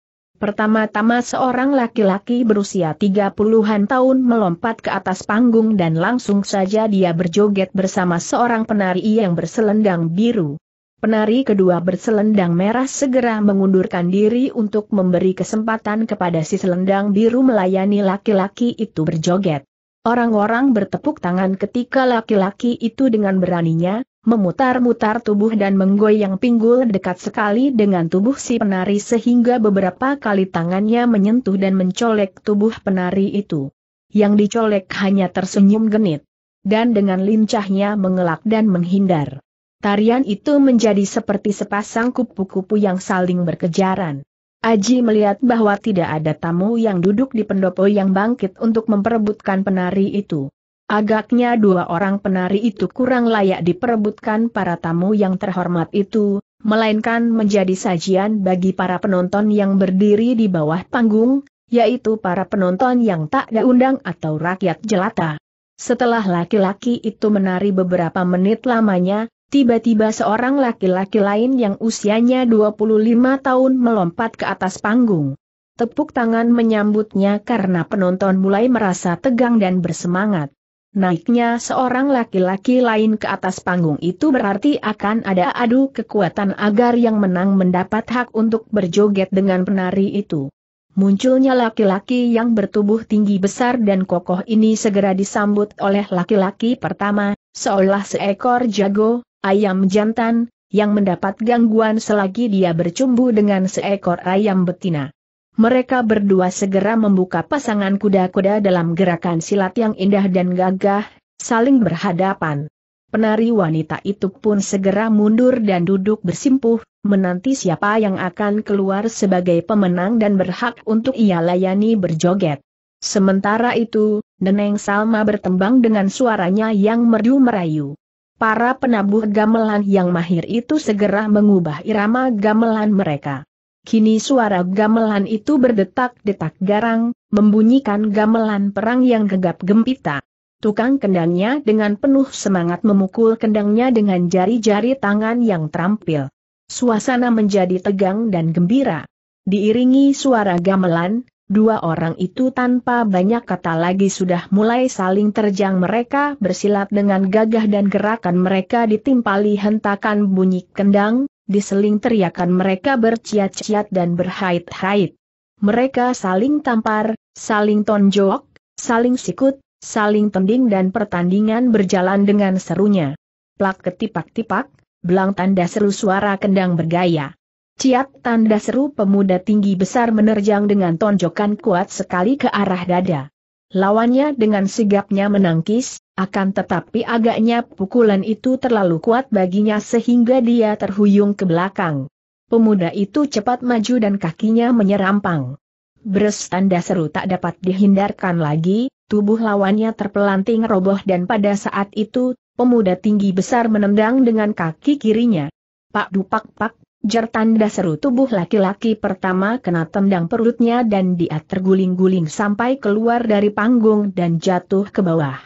Pertama-tama seorang laki-laki berusia 30-an tahun melompat ke atas panggung dan langsung saja dia berjoget bersama seorang penari yang berselendang biru. Penari kedua berselendang merah segera mengundurkan diri untuk memberi kesempatan kepada si selendang biru melayani laki-laki itu berjoget. Orang-orang bertepuk tangan ketika laki-laki itu dengan beraninya, memutar-mutar tubuh dan menggoyang pinggul dekat sekali dengan tubuh si penari sehingga beberapa kali tangannya menyentuh dan mencolek tubuh penari itu. Yang dicolek hanya tersenyum genit. Dan dengan lincahnya mengelak dan menghindar. Tarian itu menjadi seperti sepasang kupu-kupu yang saling berkejaran. Aji melihat bahwa tidak ada tamu yang duduk di pendopo yang bangkit untuk memperebutkan penari itu. Agaknya dua orang penari itu kurang layak diperebutkan para tamu yang terhormat itu, melainkan menjadi sajian bagi para penonton yang berdiri di bawah panggung, yaitu para penonton yang tak diundang atau rakyat jelata. Setelah laki-laki itu menari beberapa menit lamanya, tiba-tiba seorang laki-laki lain yang usianya 25 tahun melompat ke atas panggung. Tepuk tangan menyambutnya karena penonton mulai merasa tegang dan bersemangat. Naiknya seorang laki-laki lain ke atas panggung itu berarti akan ada adu kekuatan agar yang menang mendapat hak untuk berjoget dengan penari itu. Munculnya laki-laki yang bertubuh tinggi besar dan kokoh ini segera disambut oleh laki-laki pertama, seolah seekor jago, ayam jantan, yang mendapat gangguan selagi dia bercumbu dengan seekor ayam betina mereka berdua segera membuka pasangan kuda-kuda dalam gerakan silat yang indah dan gagah, saling berhadapan. Penari wanita itu pun segera mundur dan duduk bersimpuh, menanti siapa yang akan keluar sebagai pemenang dan berhak untuk ia layani berjoget. Sementara itu, Neneng Salma bertembang dengan suaranya yang merdu merayu. Para penabuh gamelan yang mahir itu segera mengubah irama gamelan mereka. Kini suara gamelan itu berdetak-detak garang, membunyikan gamelan perang yang gegap gempita. Tukang kendangnya dengan penuh semangat memukul kendangnya dengan jari-jari tangan yang terampil. Suasana menjadi tegang dan gembira. Diiringi suara gamelan, dua orang itu tanpa banyak kata lagi sudah mulai saling terjang mereka bersilat dengan gagah dan gerakan mereka ditimpali hentakan bunyi kendang, diseling teriakan mereka berciat-ciat dan berhait-hait. Mereka saling tampar, saling tonjok, saling sikut, saling tending dan pertandingan berjalan dengan serunya. Plak ketipak-tipak, belang tanda seru suara kendang bergaya. Ciat tanda seru pemuda tinggi besar menerjang dengan tonjokan kuat sekali ke arah dada. Lawannya dengan sigapnya menangkis, akan tetapi agaknya pukulan itu terlalu kuat baginya sehingga dia terhuyung ke belakang. Pemuda itu cepat maju dan kakinya menyerampang. Beres tanda seru tak dapat dihindarkan lagi, tubuh lawannya terpelanting roboh dan pada saat itu, pemuda tinggi besar menendang dengan kaki kirinya. Pak dupak pak Jertanda seru tubuh laki-laki pertama kena tendang perutnya dan dia terguling-guling sampai keluar dari panggung dan jatuh ke bawah.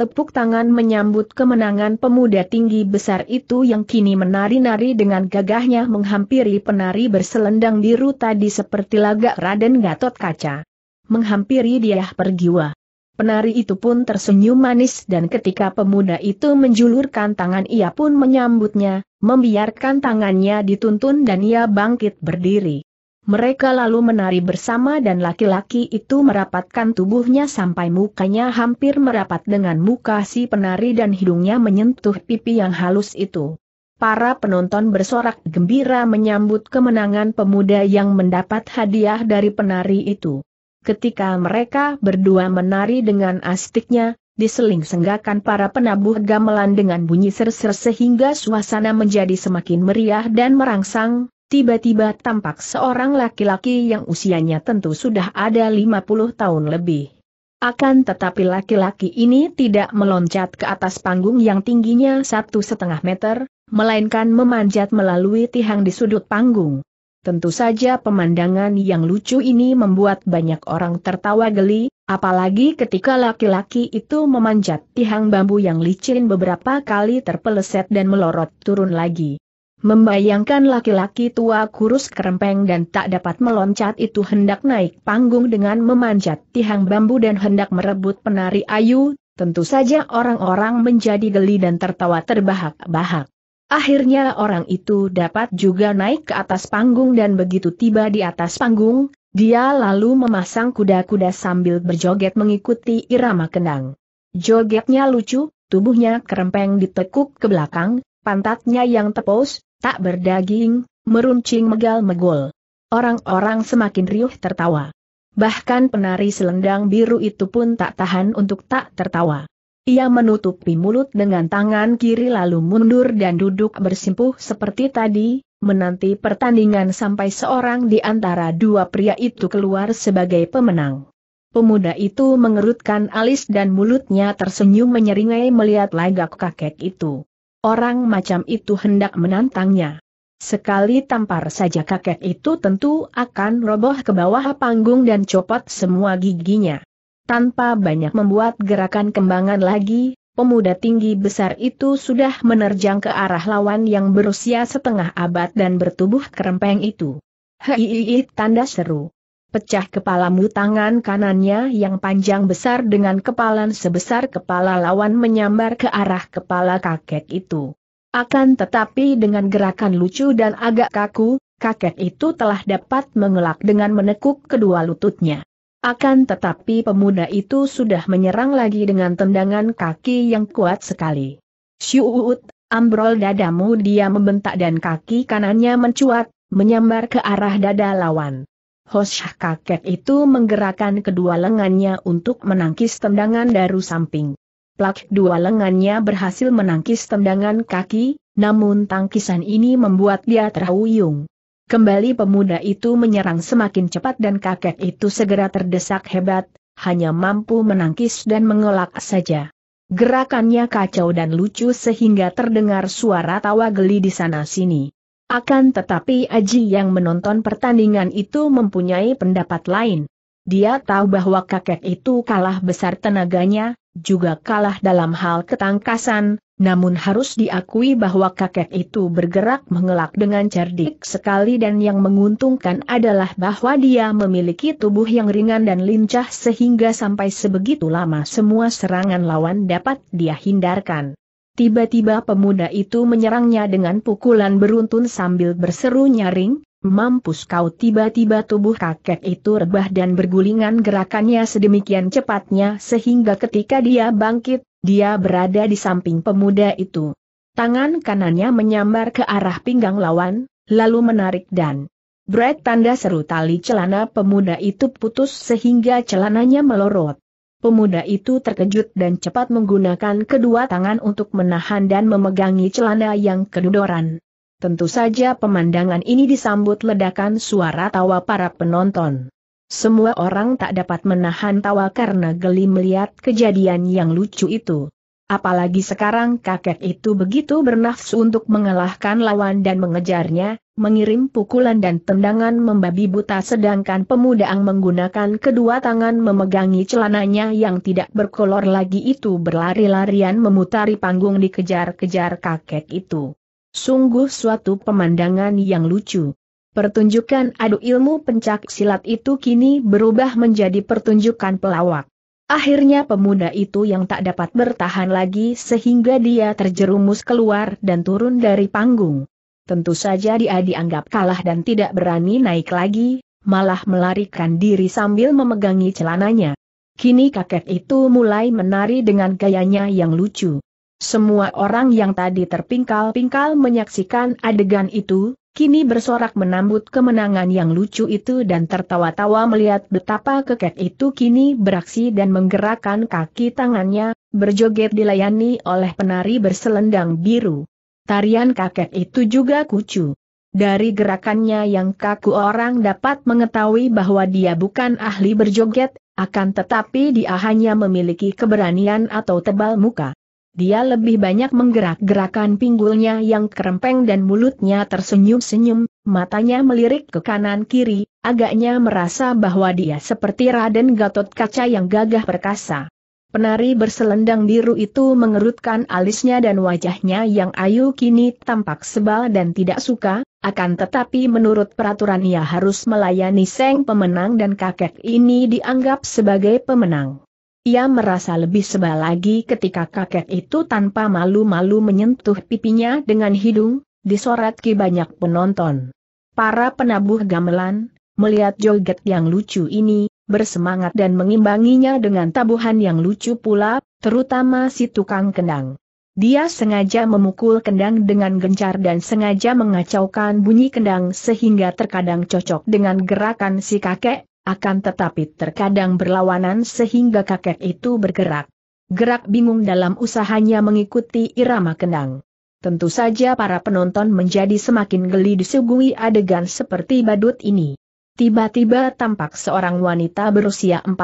Tepuk tangan menyambut kemenangan pemuda tinggi besar itu yang kini menari-nari dengan gagahnya menghampiri penari berselendang biru tadi seperti lagak Raden Gatot Kaca. Menghampiri dia pergiwa. Penari itu pun tersenyum manis dan ketika pemuda itu menjulurkan tangan ia pun menyambutnya, membiarkan tangannya dituntun dan ia bangkit berdiri. Mereka lalu menari bersama dan laki-laki itu merapatkan tubuhnya sampai mukanya hampir merapat dengan muka si penari dan hidungnya menyentuh pipi yang halus itu. Para penonton bersorak gembira menyambut kemenangan pemuda yang mendapat hadiah dari penari itu ketika mereka berdua menari dengan astiknya, diseling-senggakan para penabuh gamelan dengan bunyi ser-ser sehingga suasana menjadi semakin meriah dan merangsang, tiba-tiba tampak seorang laki-laki yang usianya tentu sudah ada 50 tahun lebih. Akan tetapi laki-laki ini tidak meloncat ke atas panggung yang tingginya satu setengah meter, melainkan memanjat melalui tiang di sudut panggung. Tentu saja pemandangan yang lucu ini membuat banyak orang tertawa geli, apalagi ketika laki-laki itu memanjat tiang bambu yang licin beberapa kali terpeleset dan melorot turun lagi. Membayangkan laki-laki tua kurus kerempeng dan tak dapat meloncat itu hendak naik panggung dengan memanjat tiang bambu dan hendak merebut penari ayu, tentu saja orang-orang menjadi geli dan tertawa terbahak-bahak. Akhirnya orang itu dapat juga naik ke atas panggung dan begitu tiba di atas panggung, dia lalu memasang kuda-kuda sambil berjoget mengikuti irama kendang. Jogetnya lucu, tubuhnya kerempeng ditekuk ke belakang, pantatnya yang tepos, tak berdaging, meruncing megal-megol. Orang-orang semakin riuh tertawa. Bahkan penari selendang biru itu pun tak tahan untuk tak tertawa. Ia menutupi mulut dengan tangan kiri lalu mundur dan duduk bersimpuh seperti tadi, menanti pertandingan sampai seorang di antara dua pria itu keluar sebagai pemenang. Pemuda itu mengerutkan alis dan mulutnya tersenyum menyeringai melihat lagak kakek itu. Orang macam itu hendak menantangnya. Sekali tampar saja kakek itu tentu akan roboh ke bawah panggung dan copot semua giginya. Tanpa banyak membuat gerakan kembangan lagi, pemuda tinggi besar itu sudah menerjang ke arah lawan yang berusia setengah abad dan bertubuh kerempeng itu. Hei, tanda seru. Pecah kepalamu tangan kanannya yang panjang besar dengan kepalan sebesar kepala lawan menyambar ke arah kepala kakek itu. Akan tetapi dengan gerakan lucu dan agak kaku, kakek itu telah dapat mengelak dengan menekuk kedua lututnya. Akan tetapi pemuda itu sudah menyerang lagi dengan tendangan kaki yang kuat sekali. Syuut, ambrol dadamu dia membentak dan kaki kanannya mencuat, menyambar ke arah dada lawan. Hoshah kaget itu menggerakkan kedua lengannya untuk menangkis tendangan daru samping. Plak dua lengannya berhasil menangkis tendangan kaki, namun tangkisan ini membuat dia terhuyung. Kembali pemuda itu menyerang semakin cepat dan kakek itu segera terdesak hebat, hanya mampu menangkis dan mengelak saja. Gerakannya kacau dan lucu sehingga terdengar suara tawa geli di sana-sini. Akan tetapi Aji yang menonton pertandingan itu mempunyai pendapat lain. Dia tahu bahwa kakek itu kalah besar tenaganya, juga kalah dalam hal ketangkasan, namun harus diakui bahwa kakek itu bergerak mengelak dengan cerdik sekali dan yang menguntungkan adalah bahwa dia memiliki tubuh yang ringan dan lincah sehingga sampai sebegitu lama semua serangan lawan dapat dia hindarkan. Tiba-tiba pemuda itu menyerangnya dengan pukulan beruntun sambil berseru nyaring, Mampus kau tiba-tiba tubuh kakek itu rebah dan bergulingan gerakannya sedemikian cepatnya sehingga ketika dia bangkit, dia berada di samping pemuda itu. Tangan kanannya menyambar ke arah pinggang lawan, lalu menarik dan Brad tanda seru tali celana pemuda itu putus sehingga celananya melorot. Pemuda itu terkejut dan cepat menggunakan kedua tangan untuk menahan dan memegangi celana yang kedodoran. Tentu saja pemandangan ini disambut ledakan suara tawa para penonton. Semua orang tak dapat menahan tawa karena geli melihat kejadian yang lucu itu. Apalagi sekarang kakek itu begitu bernafsu untuk mengalahkan lawan dan mengejarnya, mengirim pukulan dan tendangan membabi buta sedangkan pemuda ang menggunakan kedua tangan memegangi celananya yang tidak berkolor lagi itu berlari-larian memutari panggung dikejar-kejar kakek itu. Sungguh suatu pemandangan yang lucu. Pertunjukan adu ilmu pencak silat itu kini berubah menjadi pertunjukan pelawak. Akhirnya pemuda itu yang tak dapat bertahan lagi sehingga dia terjerumus keluar dan turun dari panggung. Tentu saja dia dianggap kalah dan tidak berani naik lagi, malah melarikan diri sambil memegangi celananya. Kini kakek itu mulai menari dengan gayanya yang lucu. Semua orang yang tadi terpingkal-pingkal menyaksikan adegan itu, kini bersorak menambut kemenangan yang lucu itu dan tertawa-tawa melihat betapa kekek itu kini beraksi dan menggerakkan kaki tangannya, berjoget dilayani oleh penari berselendang biru. Tarian kakek itu juga kucu. Dari gerakannya yang kaku orang dapat mengetahui bahwa dia bukan ahli berjoget, akan tetapi dia hanya memiliki keberanian atau tebal muka. Dia lebih banyak menggerak-gerakan pinggulnya yang kerempeng dan mulutnya tersenyum-senyum, matanya melirik ke kanan-kiri, agaknya merasa bahwa dia seperti Raden Gatot Kaca yang gagah perkasa. Penari berselendang biru itu mengerutkan alisnya dan wajahnya yang ayu kini tampak sebal dan tidak suka, akan tetapi menurut peraturan ia harus melayani Seng pemenang dan kakek ini dianggap sebagai pemenang. Ia merasa lebih sebal lagi ketika kakek itu tanpa malu-malu menyentuh pipinya dengan hidung, disorat banyak penonton. Para penabuh gamelan, melihat joget yang lucu ini, bersemangat dan mengimbanginya dengan tabuhan yang lucu pula, terutama si tukang kendang. Dia sengaja memukul kendang dengan gencar dan sengaja mengacaukan bunyi kendang sehingga terkadang cocok dengan gerakan si kakek, akan tetapi terkadang berlawanan sehingga kakek itu bergerak. Gerak bingung dalam usahanya mengikuti irama kendang. Tentu saja para penonton menjadi semakin geli disuguhi adegan seperti badut ini. Tiba-tiba tampak seorang wanita berusia 40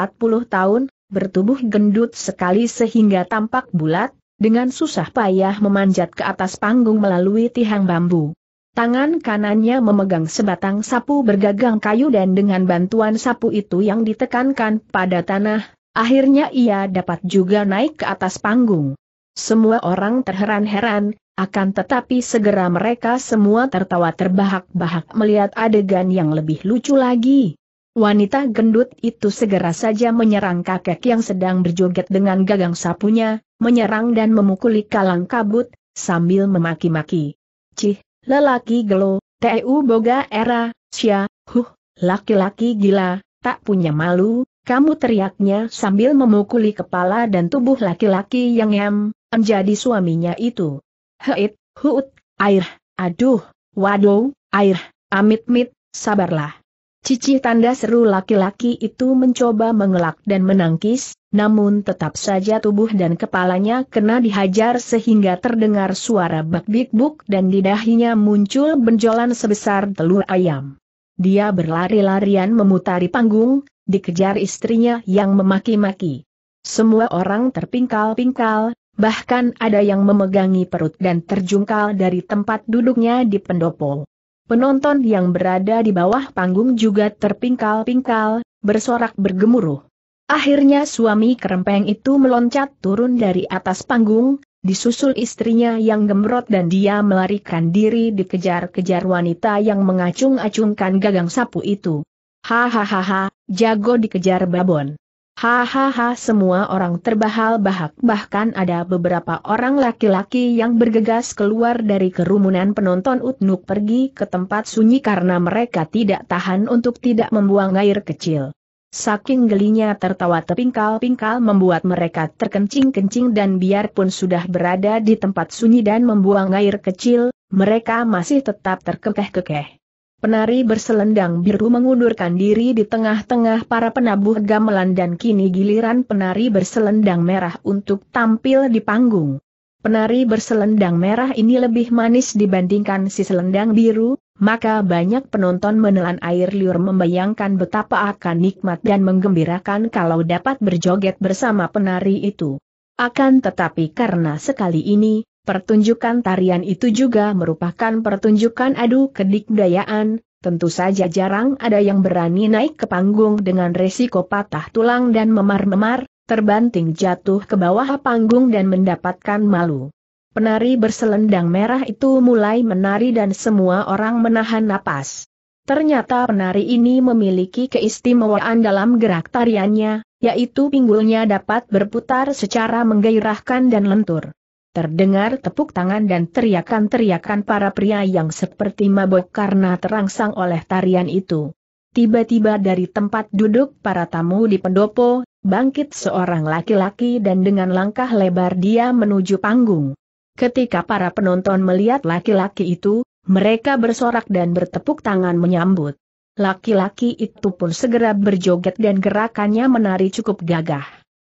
tahun, bertubuh gendut sekali sehingga tampak bulat, dengan susah payah memanjat ke atas panggung melalui tiang bambu. Tangan kanannya memegang sebatang sapu bergagang kayu dan dengan bantuan sapu itu yang ditekankan pada tanah, akhirnya ia dapat juga naik ke atas panggung. Semua orang terheran-heran, akan tetapi segera mereka semua tertawa terbahak-bahak melihat adegan yang lebih lucu lagi. Wanita gendut itu segera saja menyerang kakek yang sedang berjoget dengan gagang sapunya, menyerang dan memukuli kalang kabut, sambil memaki-maki. Cih, Lelaki gelo, TU Boga Era, Sya, Huh, laki-laki gila, tak punya malu, kamu teriaknya sambil memukuli kepala dan tubuh laki-laki yang em, menjadi suaminya itu. Heit, huut, air, aduh, waduh, air, amit-mit, sabarlah. Cici tanda seru laki-laki itu mencoba mengelak dan menangkis, namun tetap saja tubuh dan kepalanya kena dihajar sehingga terdengar suara bak-bik-buk dan di dahinya muncul benjolan sebesar telur ayam. Dia berlari-larian memutari panggung, dikejar istrinya yang memaki-maki. Semua orang terpingkal-pingkal, bahkan ada yang memegangi perut dan terjungkal dari tempat duduknya di pendopo. Penonton yang berada di bawah panggung juga terpingkal-pingkal, bersorak bergemuruh. Akhirnya suami kerempeng itu meloncat turun dari atas panggung, disusul istrinya yang gemrot dan dia melarikan diri dikejar-kejar wanita yang mengacung-acungkan gagang sapu itu. Hahaha, jago dikejar babon. Hahaha semua orang terbahal-bahak bahkan ada beberapa orang laki-laki yang bergegas keluar dari kerumunan penonton Utnuk pergi ke tempat sunyi karena mereka tidak tahan untuk tidak membuang air kecil. Saking gelinya tertawa terpingkal-pingkal membuat mereka terkencing-kencing dan biarpun sudah berada di tempat sunyi dan membuang air kecil, mereka masih tetap terkekeh-kekeh. Penari berselendang biru mengundurkan diri di tengah-tengah para penabuh gamelan dan kini giliran penari berselendang merah untuk tampil di panggung penari berselendang merah ini lebih manis dibandingkan si selendang biru, maka banyak penonton menelan air liur membayangkan betapa akan nikmat dan menggembirakan kalau dapat berjoget bersama penari itu. Akan tetapi karena sekali ini, pertunjukan tarian itu juga merupakan pertunjukan adu kedikdayaan, tentu saja jarang ada yang berani naik ke panggung dengan resiko patah tulang dan memar-memar, terbanting jatuh ke bawah panggung dan mendapatkan malu. Penari berselendang merah itu mulai menari dan semua orang menahan napas. Ternyata penari ini memiliki keistimewaan dalam gerak tariannya, yaitu pinggulnya dapat berputar secara menggairahkan dan lentur. Terdengar tepuk tangan dan teriakan-teriakan para pria yang seperti mabok karena terangsang oleh tarian itu. Tiba-tiba dari tempat duduk para tamu di pendopo, Bangkit seorang laki-laki dan dengan langkah lebar dia menuju panggung. Ketika para penonton melihat laki-laki itu, mereka bersorak dan bertepuk tangan menyambut. Laki-laki itu pun segera berjoget dan gerakannya menari cukup gagah.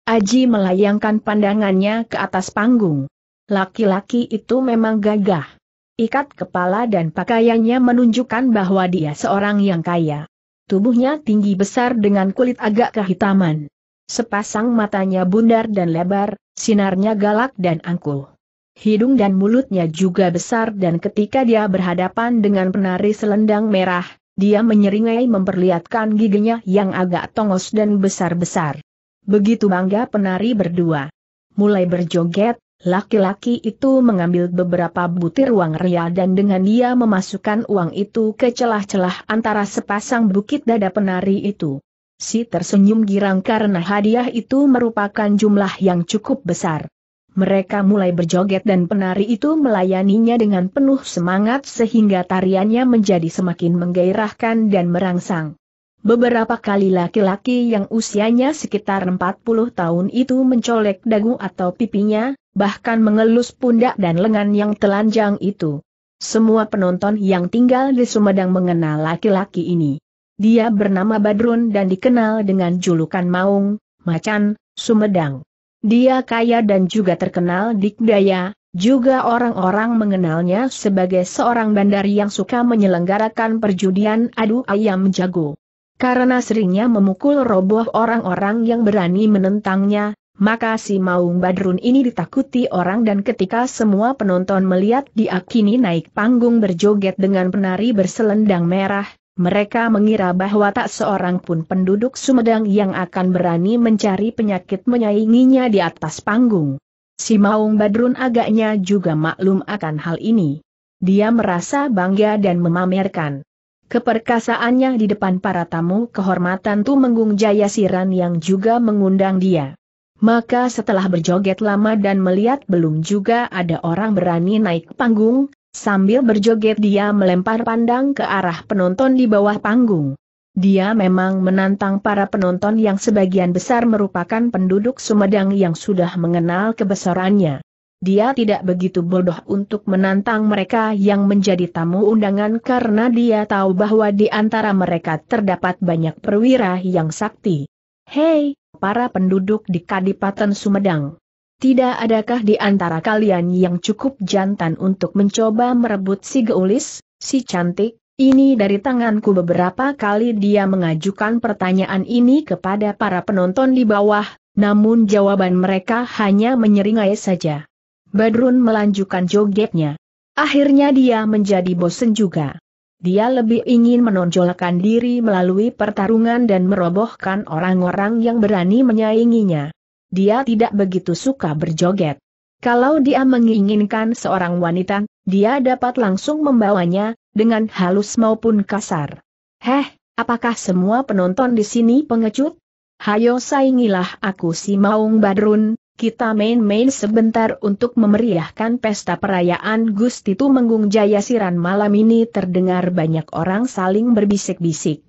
Aji melayangkan pandangannya ke atas panggung. Laki-laki itu memang gagah. Ikat kepala dan pakaiannya menunjukkan bahwa dia seorang yang kaya. Tubuhnya tinggi besar dengan kulit agak kehitaman. Sepasang matanya bundar dan lebar, sinarnya galak dan angkuh. Hidung dan mulutnya juga besar dan ketika dia berhadapan dengan penari selendang merah, dia menyeringai memperlihatkan giginya yang agak tongos dan besar-besar. Begitu bangga penari berdua. Mulai berjoget, laki-laki itu mengambil beberapa butir uang ria dan dengan dia memasukkan uang itu ke celah-celah antara sepasang bukit dada penari itu. Si tersenyum girang karena hadiah itu merupakan jumlah yang cukup besar. Mereka mulai berjoget dan penari itu melayaninya dengan penuh semangat sehingga tariannya menjadi semakin menggairahkan dan merangsang. Beberapa kali laki-laki yang usianya sekitar 40 tahun itu mencolek dagu atau pipinya, bahkan mengelus pundak dan lengan yang telanjang itu. Semua penonton yang tinggal di Sumedang mengenal laki-laki ini. Dia bernama Badrun dan dikenal dengan julukan Maung, Macan, Sumedang. Dia kaya dan juga terkenal dikdaya, juga orang-orang mengenalnya sebagai seorang bandar yang suka menyelenggarakan perjudian adu ayam jago. Karena seringnya memukul roboh orang-orang yang berani menentangnya, maka si Maung Badrun ini ditakuti orang dan ketika semua penonton melihat dia kini naik panggung berjoget dengan penari berselendang merah, mereka mengira bahwa tak seorang pun penduduk Sumedang yang akan berani mencari penyakit menyainginya di atas panggung. Si Maung Badrun agaknya juga maklum akan hal ini. Dia merasa bangga dan memamerkan keperkasaannya di depan para tamu kehormatan Tumenggung Jaya Siran yang juga mengundang dia. Maka setelah berjoget lama dan melihat belum juga ada orang berani naik panggung, Sambil berjoget dia melempar pandang ke arah penonton di bawah panggung. Dia memang menantang para penonton yang sebagian besar merupakan penduduk Sumedang yang sudah mengenal kebesarannya. Dia tidak begitu bodoh untuk menantang mereka yang menjadi tamu undangan karena dia tahu bahwa di antara mereka terdapat banyak perwira yang sakti. Hei, para penduduk di Kadipaten Sumedang. Tidak adakah di antara kalian yang cukup jantan untuk mencoba merebut si geulis, si cantik? Ini dari tanganku beberapa kali dia mengajukan pertanyaan ini kepada para penonton di bawah, namun jawaban mereka hanya menyeringai saja. Badrun melanjutkan jogetnya. Akhirnya dia menjadi bosen juga. Dia lebih ingin menonjolkan diri melalui pertarungan dan merobohkan orang-orang yang berani menyainginya dia tidak begitu suka berjoget. Kalau dia menginginkan seorang wanita, dia dapat langsung membawanya, dengan halus maupun kasar. Heh, apakah semua penonton di sini pengecut? Hayo saingilah aku si Maung Badrun, kita main-main sebentar untuk memeriahkan pesta perayaan Gusti Tumenggung Jaya Siran malam ini terdengar banyak orang saling berbisik-bisik.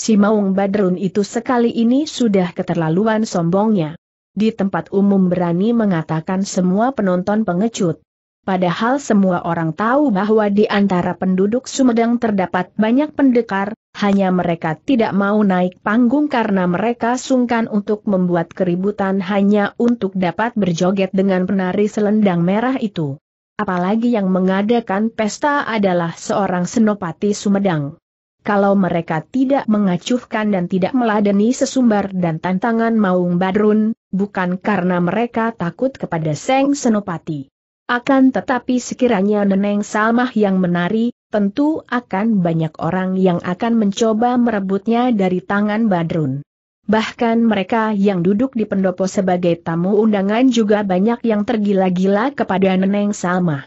Si Maung Badrun itu sekali ini sudah keterlaluan sombongnya di tempat umum berani mengatakan semua penonton pengecut. Padahal semua orang tahu bahwa di antara penduduk Sumedang terdapat banyak pendekar, hanya mereka tidak mau naik panggung karena mereka sungkan untuk membuat keributan hanya untuk dapat berjoget dengan penari selendang merah itu. Apalagi yang mengadakan pesta adalah seorang senopati Sumedang kalau mereka tidak mengacuhkan dan tidak meladeni sesumbar dan tantangan Maung Badrun, bukan karena mereka takut kepada Seng Senopati. Akan tetapi sekiranya Neneng Salmah yang menari, tentu akan banyak orang yang akan mencoba merebutnya dari tangan Badrun. Bahkan mereka yang duduk di pendopo sebagai tamu undangan juga banyak yang tergila-gila kepada Neneng Salmah.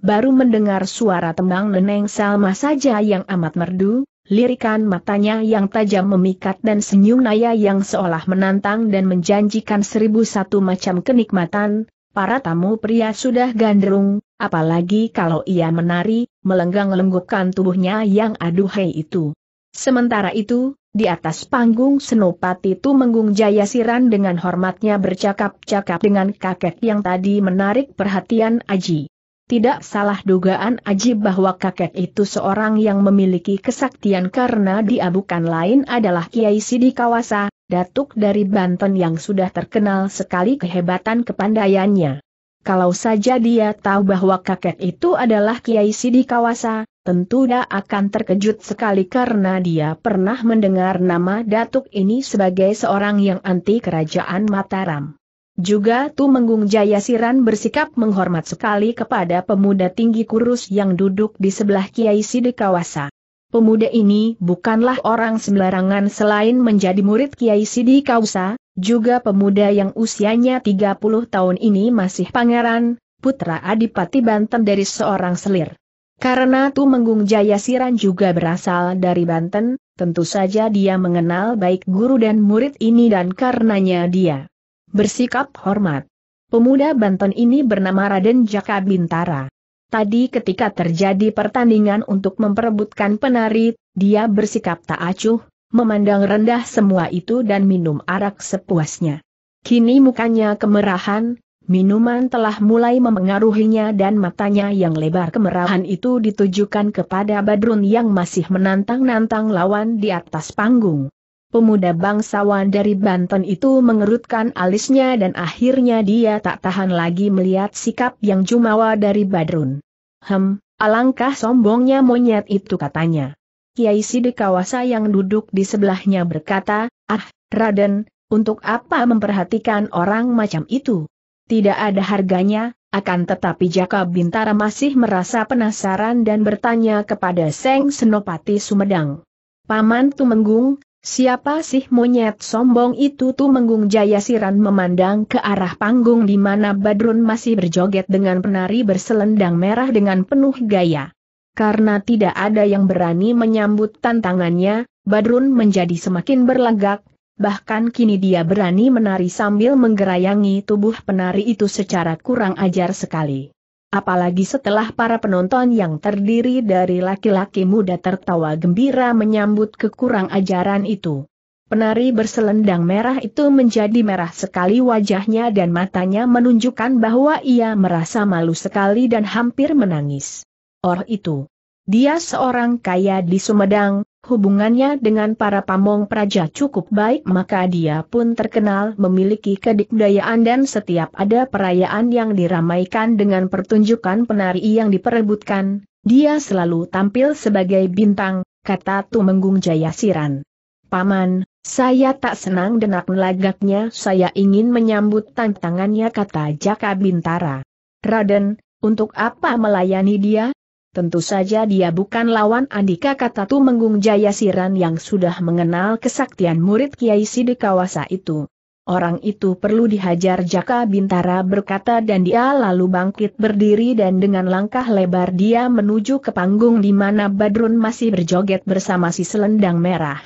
Baru mendengar suara tembang Neneng Salmah saja yang amat merdu, Lirikan matanya yang tajam memikat dan senyum Naya yang seolah menantang dan menjanjikan seribu satu macam kenikmatan, para tamu pria sudah gandrung, apalagi kalau ia menari, melenggang-lenggukkan tubuhnya yang aduhai itu. Sementara itu, di atas panggung Senopati itu Tumenggung siran dengan hormatnya bercakap-cakap dengan kakek yang tadi menarik perhatian Aji. Tidak salah dugaan Ajib bahwa kakek itu seorang yang memiliki kesaktian karena dia bukan lain adalah Kiai Sidi Kawasa, datuk dari Banten yang sudah terkenal sekali kehebatan kepandaiannya. Kalau saja dia tahu bahwa kakek itu adalah Kiai Sidi Kawasa, tentu dia akan terkejut sekali karena dia pernah mendengar nama datuk ini sebagai seorang yang anti kerajaan Mataram. Juga Tumenggung Jayasiran bersikap menghormat sekali kepada pemuda tinggi kurus yang duduk di sebelah Kiai Sidikawasa. Pemuda ini bukanlah orang sembarangan selain menjadi murid Kiai Sidikawasa, juga pemuda yang usianya 30 tahun ini masih pangeran, putra Adipati Banten dari seorang selir. Karena Tumenggung Jayasiran juga berasal dari Banten, tentu saja dia mengenal baik guru dan murid ini dan karenanya dia bersikap hormat. Pemuda Banten ini bernama Raden Jaka Bintara. Tadi ketika terjadi pertandingan untuk memperebutkan penari, dia bersikap tak acuh, memandang rendah semua itu dan minum arak sepuasnya. Kini mukanya kemerahan, minuman telah mulai memengaruhinya dan matanya yang lebar kemerahan itu ditujukan kepada Badrun yang masih menantang-nantang lawan di atas panggung. Pemuda bangsawan dari Banten itu mengerutkan alisnya dan akhirnya dia tak tahan lagi melihat sikap yang jumawa dari Badrun. Hem, alangkah sombongnya monyet itu katanya. Kiai Sidikawasa yang duduk di sebelahnya berkata, Ah, Raden, untuk apa memperhatikan orang macam itu? Tidak ada harganya, akan tetapi Jaka Bintara masih merasa penasaran dan bertanya kepada Seng Senopati Sumedang. Paman Tumenggung, Siapa sih monyet sombong itu tuh menggung jaya siran memandang ke arah panggung di mana Badrun masih berjoget dengan penari berselendang merah dengan penuh gaya. Karena tidak ada yang berani menyambut tantangannya, Badrun menjadi semakin berlagak, bahkan kini dia berani menari sambil menggerayangi tubuh penari itu secara kurang ajar sekali apalagi setelah para penonton yang terdiri dari laki-laki muda tertawa gembira menyambut kekurang ajaran itu. Penari berselendang merah itu menjadi merah sekali wajahnya dan matanya menunjukkan bahwa ia merasa malu sekali dan hampir menangis. Or itu. Dia seorang kaya di Sumedang, Hubungannya dengan para pamong praja cukup baik maka dia pun terkenal memiliki kedikdayaan dan setiap ada perayaan yang diramaikan dengan pertunjukan penari yang diperebutkan, dia selalu tampil sebagai bintang, kata Tumenggung Jayasiran. Paman, saya tak senang denak lagaknya saya ingin menyambut tantangannya kata Jaka Bintara. Raden, untuk apa melayani dia, Tentu saja dia bukan lawan Andika kata Tu Menggung Jaya Siran yang sudah mengenal kesaktian murid Kiai Sidikawasa itu. Orang itu perlu dihajar Jaka Bintara berkata dan dia lalu bangkit berdiri dan dengan langkah lebar dia menuju ke panggung di mana Badrun masih berjoget bersama si selendang merah.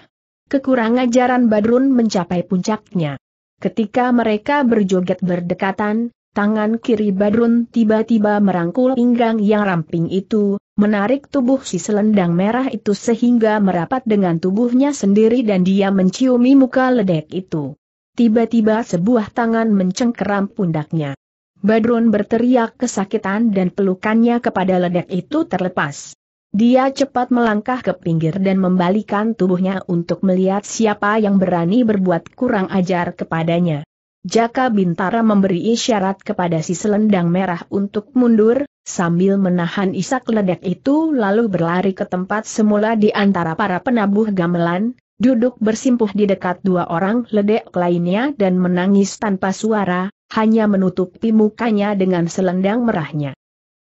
Kekurangan ajaran Badrun mencapai puncaknya. Ketika mereka berjoget berdekatan, Tangan kiri Badrun tiba-tiba merangkul pinggang yang ramping itu, menarik tubuh si selendang merah itu sehingga merapat dengan tubuhnya sendiri dan dia menciumi muka ledek itu. Tiba-tiba sebuah tangan mencengkeram pundaknya. Badrun berteriak kesakitan dan pelukannya kepada ledek itu terlepas. Dia cepat melangkah ke pinggir dan membalikan tubuhnya untuk melihat siapa yang berani berbuat kurang ajar kepadanya. Jaka Bintara memberi isyarat kepada si selendang merah untuk mundur, sambil menahan isak ledak itu lalu berlari ke tempat semula di antara para penabuh gamelan, duduk bersimpuh di dekat dua orang ledek lainnya dan menangis tanpa suara, hanya menutupi mukanya dengan selendang merahnya.